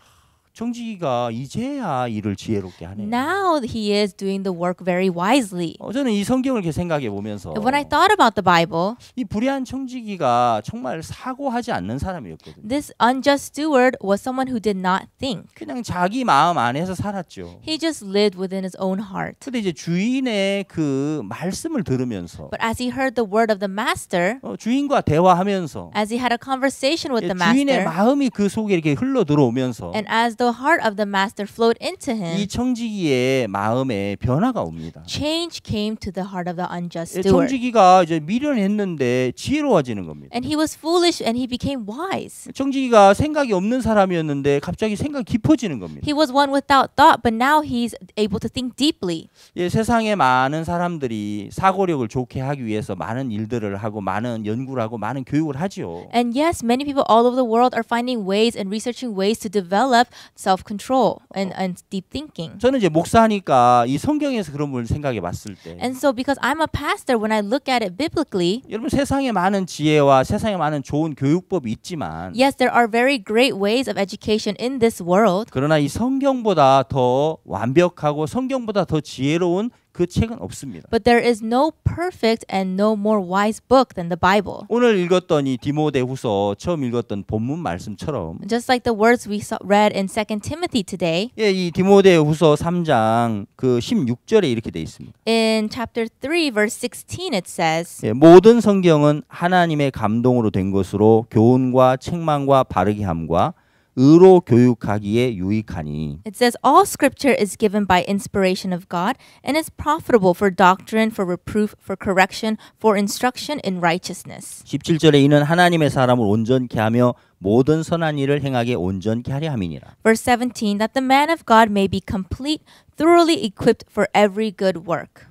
정직이가 이제야 일을 지혜롭게 하네. Now he is doing the work very wisely. 어, 저는 이 성경을 이렇게 생각해 보면서 When I thought about the Bible, 이 불의한 청지기가 정말 사고하지 않는 사람이었거든요. This unjust steward was someone who did not think. 그냥 자기 마음 안에서 살았죠. He just lived within his own heart. 근데 이제 주인의 그 말씀을 들으면서 But as he heard the word of the master, 어, 주인과 대화하면서 As he had a conversation with the master, 주인의 마음이 그 속에 이렇게 흘러 들어오면서 And as the the heart of the master flowed into him. 이 청지기의 마음에 변화가 옵니다. Change came to the heart of the unjust steward. 청지기가 이제 미련했는데 지혜로워지는 겁니다. And he was foolish and he became wise. 청지기가 생각이 없는 사람이었는데 갑자기 생각이 깊어지는 겁니다. He was one without thought but now he's able to think deeply. 예, 세상에 많은 사람들이 사고력을 좋게 하기 위해서 많은 일들을 하고 많은 연구를 하고 많은 교육을 하지요. And yes, many people all over the world are finding ways and researching ways to develop self control and and deep thinking. 저는 이제 목사니까 이 성경에서 그런 걸 생각해 봤을 때. And so because I'm a pastor when I look at it biblically. 여러분 세상에 많은 지혜와 세상에 많은 좋은 교육법이 있지만 Yes, there are very great ways of education in this world. 그러나 이 성경보다 더 완벽하고 성경보다 더 지혜로운 그 책은 없습니다. But there is no perfect and no more wise book than the Bible. 오늘 읽었던 이 디모데후서 처음 읽었던 본문 말씀처럼 Just like the words we saw, read in 2 Timothy today. 예, 이 디모데후서 3장 그 16절에 이렇게 돼 있습니다. In chapter 3 verse 16 it says 예, 모든 성경은 하나님의 감동으로 된 것으로 교훈과 책망과 바르게 함과 의로 교육하기에 유익하니. It says all scripture is given by inspiration of God and is profitable for doctrine, for reproof, for correction, for instruction in righteousness. 17절에 이는 하나님의 사람을 온전케 하며 모든 선한 일을 행하게 온전케 하려 함이니라. Verse 17 that the man of God may be complete, thoroughly equipped for every good work.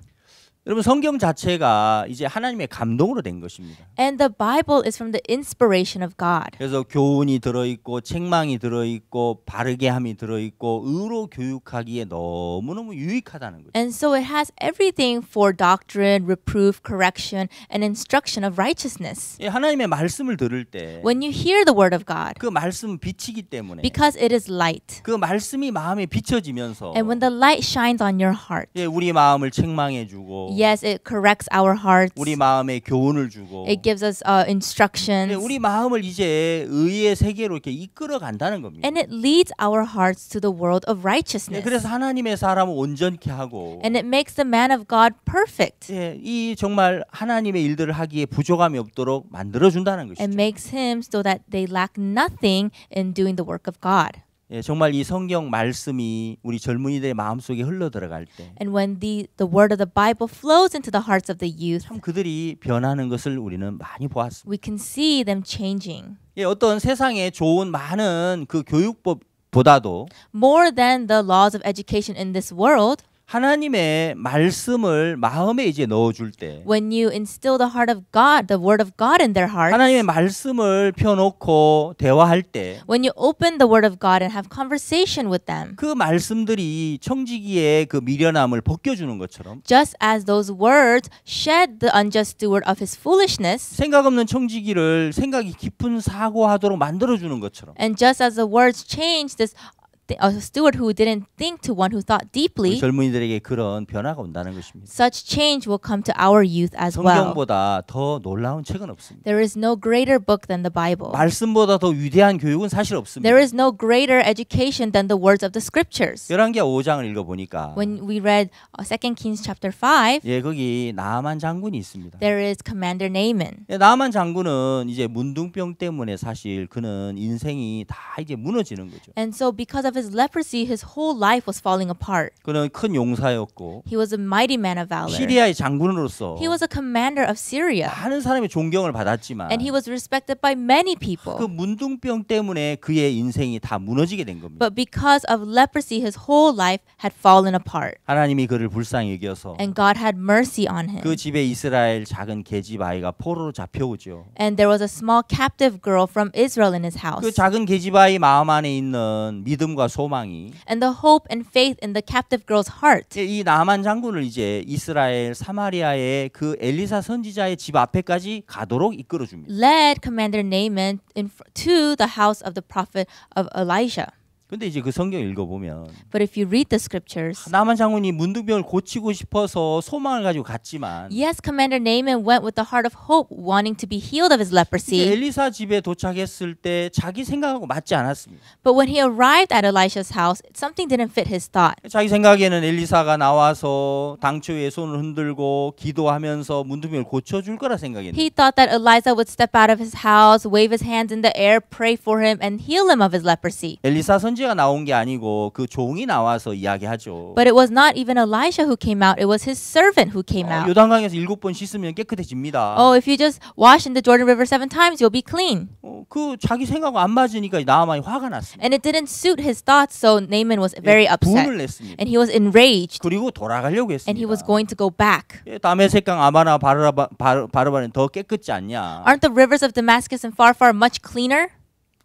여러분 성경 자체가 이제 하나님의 감동으로 된 것입니다. And the Bible is from the inspiration of God. 그래서 교훈이 들어 있고 책망이 들어 있고 바르게 함이 들어 있고 의로 교육하기에 너무너무 유익하다는 거죠. And so it has everything for doctrine, reproof, correction and instruction of righteousness. 예, 하나님의 말씀을 들을 때 When you hear the word of God. 그 말씀 빛이기 때문에 Because it is light. 그 말씀이 마음에 비춰지면서 And when the light shines on your heart. 예, 우리 마음을 책망해 주고 yes, it corrects our hearts. 우리 마음에 교훈을 주고. It gives us uh, instructions. 우리 마음을 이제 의의 세계로 이렇게 이끌어 간다는 겁니다. And it leads our hearts to the world of righteousness. 그래서 하나님의 사람을 온전케 하고. And it makes the man of God perfect. 예, 이 정말 하나님의 일들을 하기에 부족함이 없도록 만들어 준다는 것이죠. And makes him so that they lack nothing in doing the work of God. 예, 정말 이 성경 말씀이 우리 젊은이들의 마음속에 흘러 들어갈 때 And when the the word of the Bible flows into the hearts of the youth 참 그들이 변하는 것을 우리는 많이 보았습니다. we can see them changing 예, 어떤 세상에 좋은 많은 그 교육법보다도 more than the laws of education in this world 하나님의 말씀을 마음에 이제 넣어줄 때 When you instill the heart of God, the word of God in their hearts. 하나님의 말씀을 펴놓고 대화할 때 When you open the word of God and have conversation with them. 그 말씀들이 청지기의 그 미련함을 벗겨주는 것처럼 Just as those words shed the unjust steward of his foolishness. 생각 없는 청지기를 생각이 깊은 사고하도록 만들어주는 것처럼 And just as the words change this th- a steward who didn't think to one who thought deeply. 젊은이들에게 그런 변화가 온다는 것입니다. Such change will come to our youth as well. 성경보다 더 놀라운 책은 없습니다. There is no greater book than the Bible. 말씀보다 더 위대한 교육은 사실 없습니다. There is no greater education than the words of the scriptures. 열왕기하 5장을 읽어 보니까 When we read uh, 2 Kings chapter 5, 예, 거기 나만 장군이 있습니다. There is commander Naaman. 예, 나만 장군은 이제 문둥병 때문에 사실 그는 인생이 다 이제 무너지는 거죠. And so because of his leprosy, his whole life was falling apart. 그는 큰 용사였고 He was a mighty man of valor. 시리아의 장군으로서 He was a commander of Syria. 많은 사람의 존경을 받았지만 And he was respected by many 그 people. 문둥병 때문에 그의 인생이 다 무너지게 된 겁니다. But because of leprosy, his whole life had fallen apart. 하나님이 그를 불쌍히 여겨서 And God had mercy on 그 him. 집에 이스라엘 작은 계집 아이가 포로로 잡혀오죠. And there was a small captive girl from Israel in his house. 그 작은 계집 아이 마음 안에 있는 믿음과 희망과 소망이 and the hope and faith in the captive girl's heart. 이 나만 장군을 이제 이스라엘 사마리아의 그 엘리사 선지자의 집 앞에까지 가도록 이끌어 줍니다. Led Commander Naaman in, to the house of the prophet of Elisha. 근데 이제 그 성경 읽어보면 But if you read the scriptures, 나만 장군이 문둥병을 고치고 싶어서 소망을 가지고 갔지만 Yes, Commander Naaman went with the heart of hope, wanting to be healed of his leprosy. 엘리사 집에 도착했을 때 자기 생각하고 맞지 않았습니다. But when he arrived at Elisha's house, something didn't fit his thought. 자기 생각에는 엘리사가 나와서 당초에 손을 흔들고 기도하면서 문둥병을 고쳐줄 거라 생각했는데 He thought that Eliza would step out of his house, wave his hands in the air, pray for him, and heal him of his leprosy. 엘리사 선 선지가 나온 게 아니고 그 종이 나와서 이야기하죠. But it was not even Elisha who came out. It was his servant who came out. 요단강에서 일곱 번 씻으면 깨끗해집니다. Oh, if you just wash in the Jordan River seven times, you'll be clean. 어, 그 자기 생각과 안 맞으니까 나아만이 화가 났습니다. And it didn't suit his thoughts, so Naaman was very 예, upset. 분을 냈습니다. And he was enraged. 그리고 돌아가려고 했습니다. And he was going to go back. 예, 다메섹강 아마나 바르바 바르바는 더 깨끗지 않냐? Aren't the rivers of Damascus and Farfar much cleaner?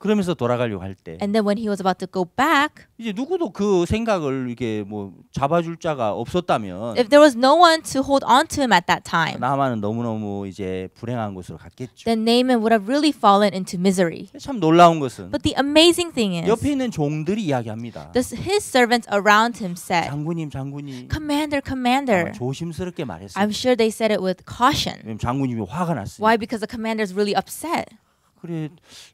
그러면서 돌아가려고 할 때. And then when he was about to go back. 이제 누구도 그 생각을 이게 뭐 잡아줄 자가 없었다면. If there was no one to hold on to him at that time. 나만은 너무 너무 이제 불행한 곳으로 갔겠죠. Then Naaman would have really fallen into misery. 참 놀라운 것은. But the amazing thing is. 옆에 있는 종들이 이야기합니다. This, his servants around him said. 장군님, 장군님. Commander, commander. 조심스럽게 말했어요. I'm sure they said it with caution. 장군님이 화가 났어요. Why? Because the commander is really upset. 그래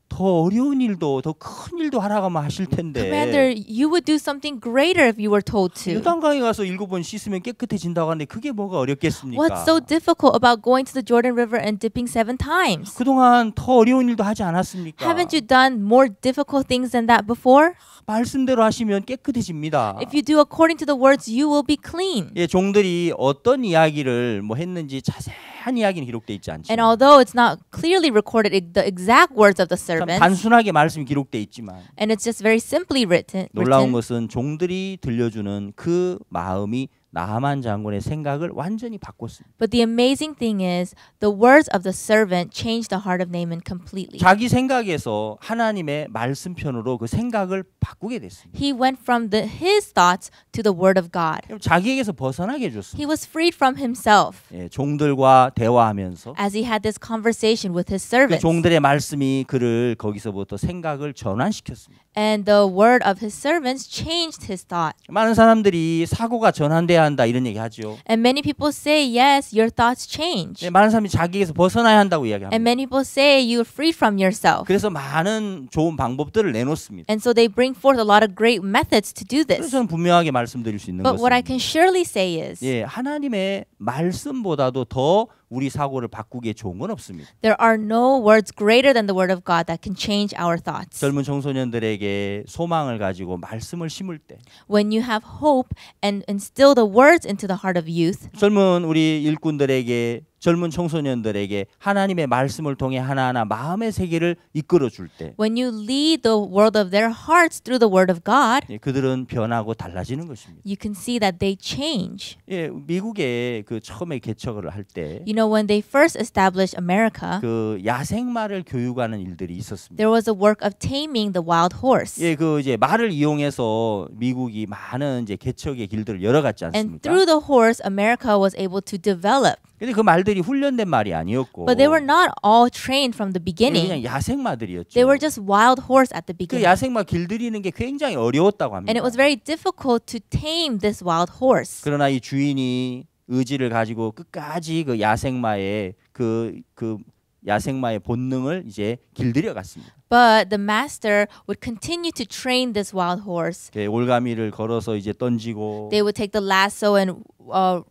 더 어려운 일도 더 큰 일도 하라고만 하실 텐데. Commander, you would do something greater if you were told to. 요단강에 가서 일곱 번 씻으면 깨끗해진다고 하는데 그게 뭐가 어렵겠습니까? What's so difficult about going to the Jordan River and dipping seven times? 그동안 더 어려운 일도 하지 않았습니까? Haven't you done more difficult things than that before? 말씀대로 하시면 깨끗해집니다. If you do according to the words, you will be clean. 예, 종들이 어떤 이야기를 뭐 했는지 자세한 이야기는 기록돼 있지 않죠. And although it's not clearly recorded the exact words of the serpent. servants. 단순하게 말씀이 기록돼 있지만 And it's just very simply written. 놀라운 written. 것은 종들이 들려주는 그 마음이 나하만 장군의 생각을 완전히 바꿨습니다. But the amazing thing is the words of the servant changed the heart of Naaman completely. 자기 생각에서 하나님의 말씀 편으로 그 생각을 바꾸게 됐습니다. He went from the, his thoughts to the word of God. 자기에게서 벗어나게 해 줬습니다. He was freed from himself. 예, 종들과 대화하면서 As he had this conversation with his servants. 그 종들의 말씀이 그를 거기서부터 생각을 전환시켰습니다. And the word of his servants changed his thought. 많은 사람들이 사고가 전환돼 바뀌어야 한다 이런 얘기 하죠. And many people say yes, your thoughts change. 네, 많은 사람이 자기에게서 벗어나야 한다고 이야기합니다. And many people say you're free from yourself. 그래서 많은 좋은 방법들을 내놓습니다. And so they bring forth a lot of great methods to do this. 그래서 분명하게 말씀드릴 수 있는 것은 But what I can surely say is 예, 하나님의 말씀보다도 더 우리 사고를 바꾸기에 좋은 건 없습니다. There are no words greater than the word of God that can change our thoughts. 젊은 청소년들에게 소망을 가지고 말씀을 심을 때 When you have hope and instill the words into the heart of youth. 젊은 우리 일꾼들에게 젊은 청소년들에게 하나님의 말씀을 통해 하나하나 마음의 세계를 이끌어 줄 때, when you lead the world of their hearts through the word of God, 예, 그들은 변하고 달라지는 것입니다. you can see that they change. 예, 미국에 그 처음에 개척을 할 때, You know, when they first established America, 그 야생마를 교육하는 일들이 있었습니다. there was a work of taming the wild horse. 예, 그 이제 말을 이용해서 미국이 많은 이제 개척의 길들을 열어갔지 And 않습니까? through the horse, America was able to develop. 근데 그 말들 마들이 훈련된 말이 아니었고 But they were not all trained from the beginning. 그냥 야생 마들이었죠. They were just wild horse at the beginning. 그 야생 마 길들이는 게 굉장히 어려웠다고 합니다. And it was very difficult to tame this wild horse. 그러나 이 주인이 의지를 가지고 끝까지 그 야생마의 그그 그 야생마의 본능을 이제 길들여 갔습니다. But the master would continue to train this wild horse. 네, 올가미를 걸어서 이제 던지고 They would take the lasso and uh,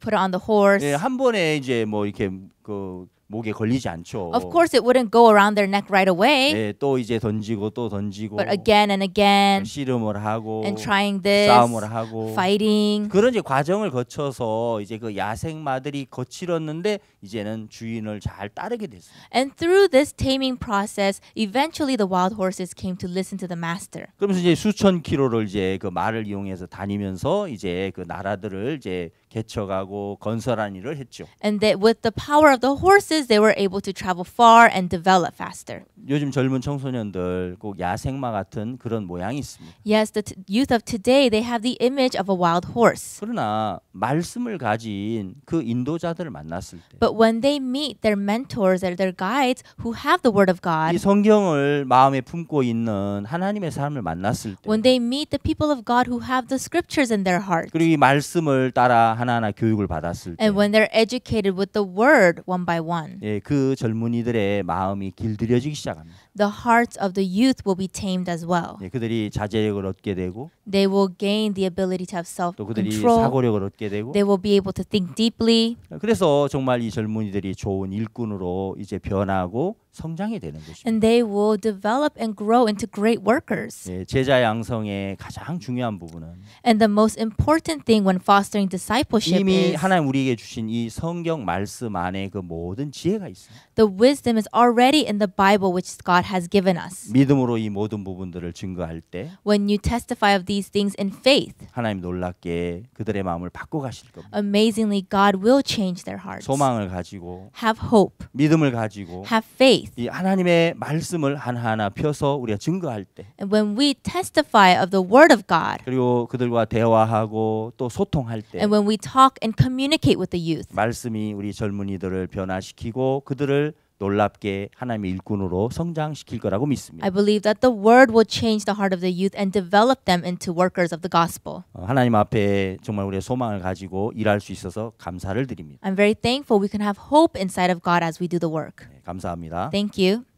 put it on the horse. 예, 한 번에 이제 뭐 이렇게 그 목에 걸리지 않죠. Of course, it wouldn't go around their neck right away. 예, 또 이제 던지고 또 던지고. But again and again. 씨름을 하고. And trying this. 싸움을 하고. Fighting. 그런 이제 과정을 거쳐서 이제 그 야생마들이 거칠었는데 이제는 주인을 잘 따르게 됐어요. And through this taming process, eventually the wild horses came to listen to the master. 그러면서 이제 수천 킬로를 이제 그 말을 이용해서 다니면서 이제 그 나라들을 이제 개척하고 건설한 일을 했죠. And that with the power of the horses they were able to travel far and develop faster. 요즘 젊은 청소년들 꼭 야생마 같은 그런 모양이 있습니다. Yes, the youth of today they have the image of a wild horse. 그러나 말씀을 가진 그 인도자들을 만났을 때 But when they meet their mentors or their guides who have the word of God 이 성경을 마음에 품고 있는 하나님의 사람을 만났을 때 When they meet the people of God who have the scriptures in their heart 그리고 이 말씀을 따라 하나하나 교육을 받았을 때 And when they're educated with the word one by one. 예, 그 젊은이들의 마음이 길들여지기 시작합니다. The hearts of the youth will be tamed as well. 예, 그들이 자제력을 얻게 되고 They will gain the ability to have self 또 그들이 control. 사고력을 얻게 되고 They will be able to think deeply. 그래서 정말 이 젊은이들이 좋은 일꾼으로 이제 변하고 성장이 되는 것입니다. And they will develop and grow into great workers. 예, 제자 양성의 가장 중요한 부분은 And the most important thing when fostering discipleship 이미 is 하나님 우리에게 주신 이 성경 말씀 안에 그 모든 지혜가 있어요. The wisdom is already in the Bible which God has given us. 믿음으로 이 모든 부분들을 증거할 때 When you testify of these things in faith 하나님 놀랍게 그들의 마음을 바꿔 가실 겁니다. Amazingly God will change their hearts. 소망을 가지고 have hope. 믿음을 가지고 have faith faith. 이 하나님의 말씀을 하나하나 펴서 우리가 증거할 때. And when we testify of the word of God. 그리고 그들과 대화하고 또 소통할 때. And when we talk and communicate with the youth. 말씀이 우리 젊은이들을 변화시키고 그들을 놀랍게 하나님의 일꾼으로 성장시킬 거라고 믿습니다. I believe that the word will change the heart of the youth and develop them into workers of the gospel. 하나님 앞에 정말 우리의 소망을 가지고 일할 수 있어서 감사를 드립니다. I'm very thankful we can have hope inside of God as we do the work. 네, 감사합니다. Thank you.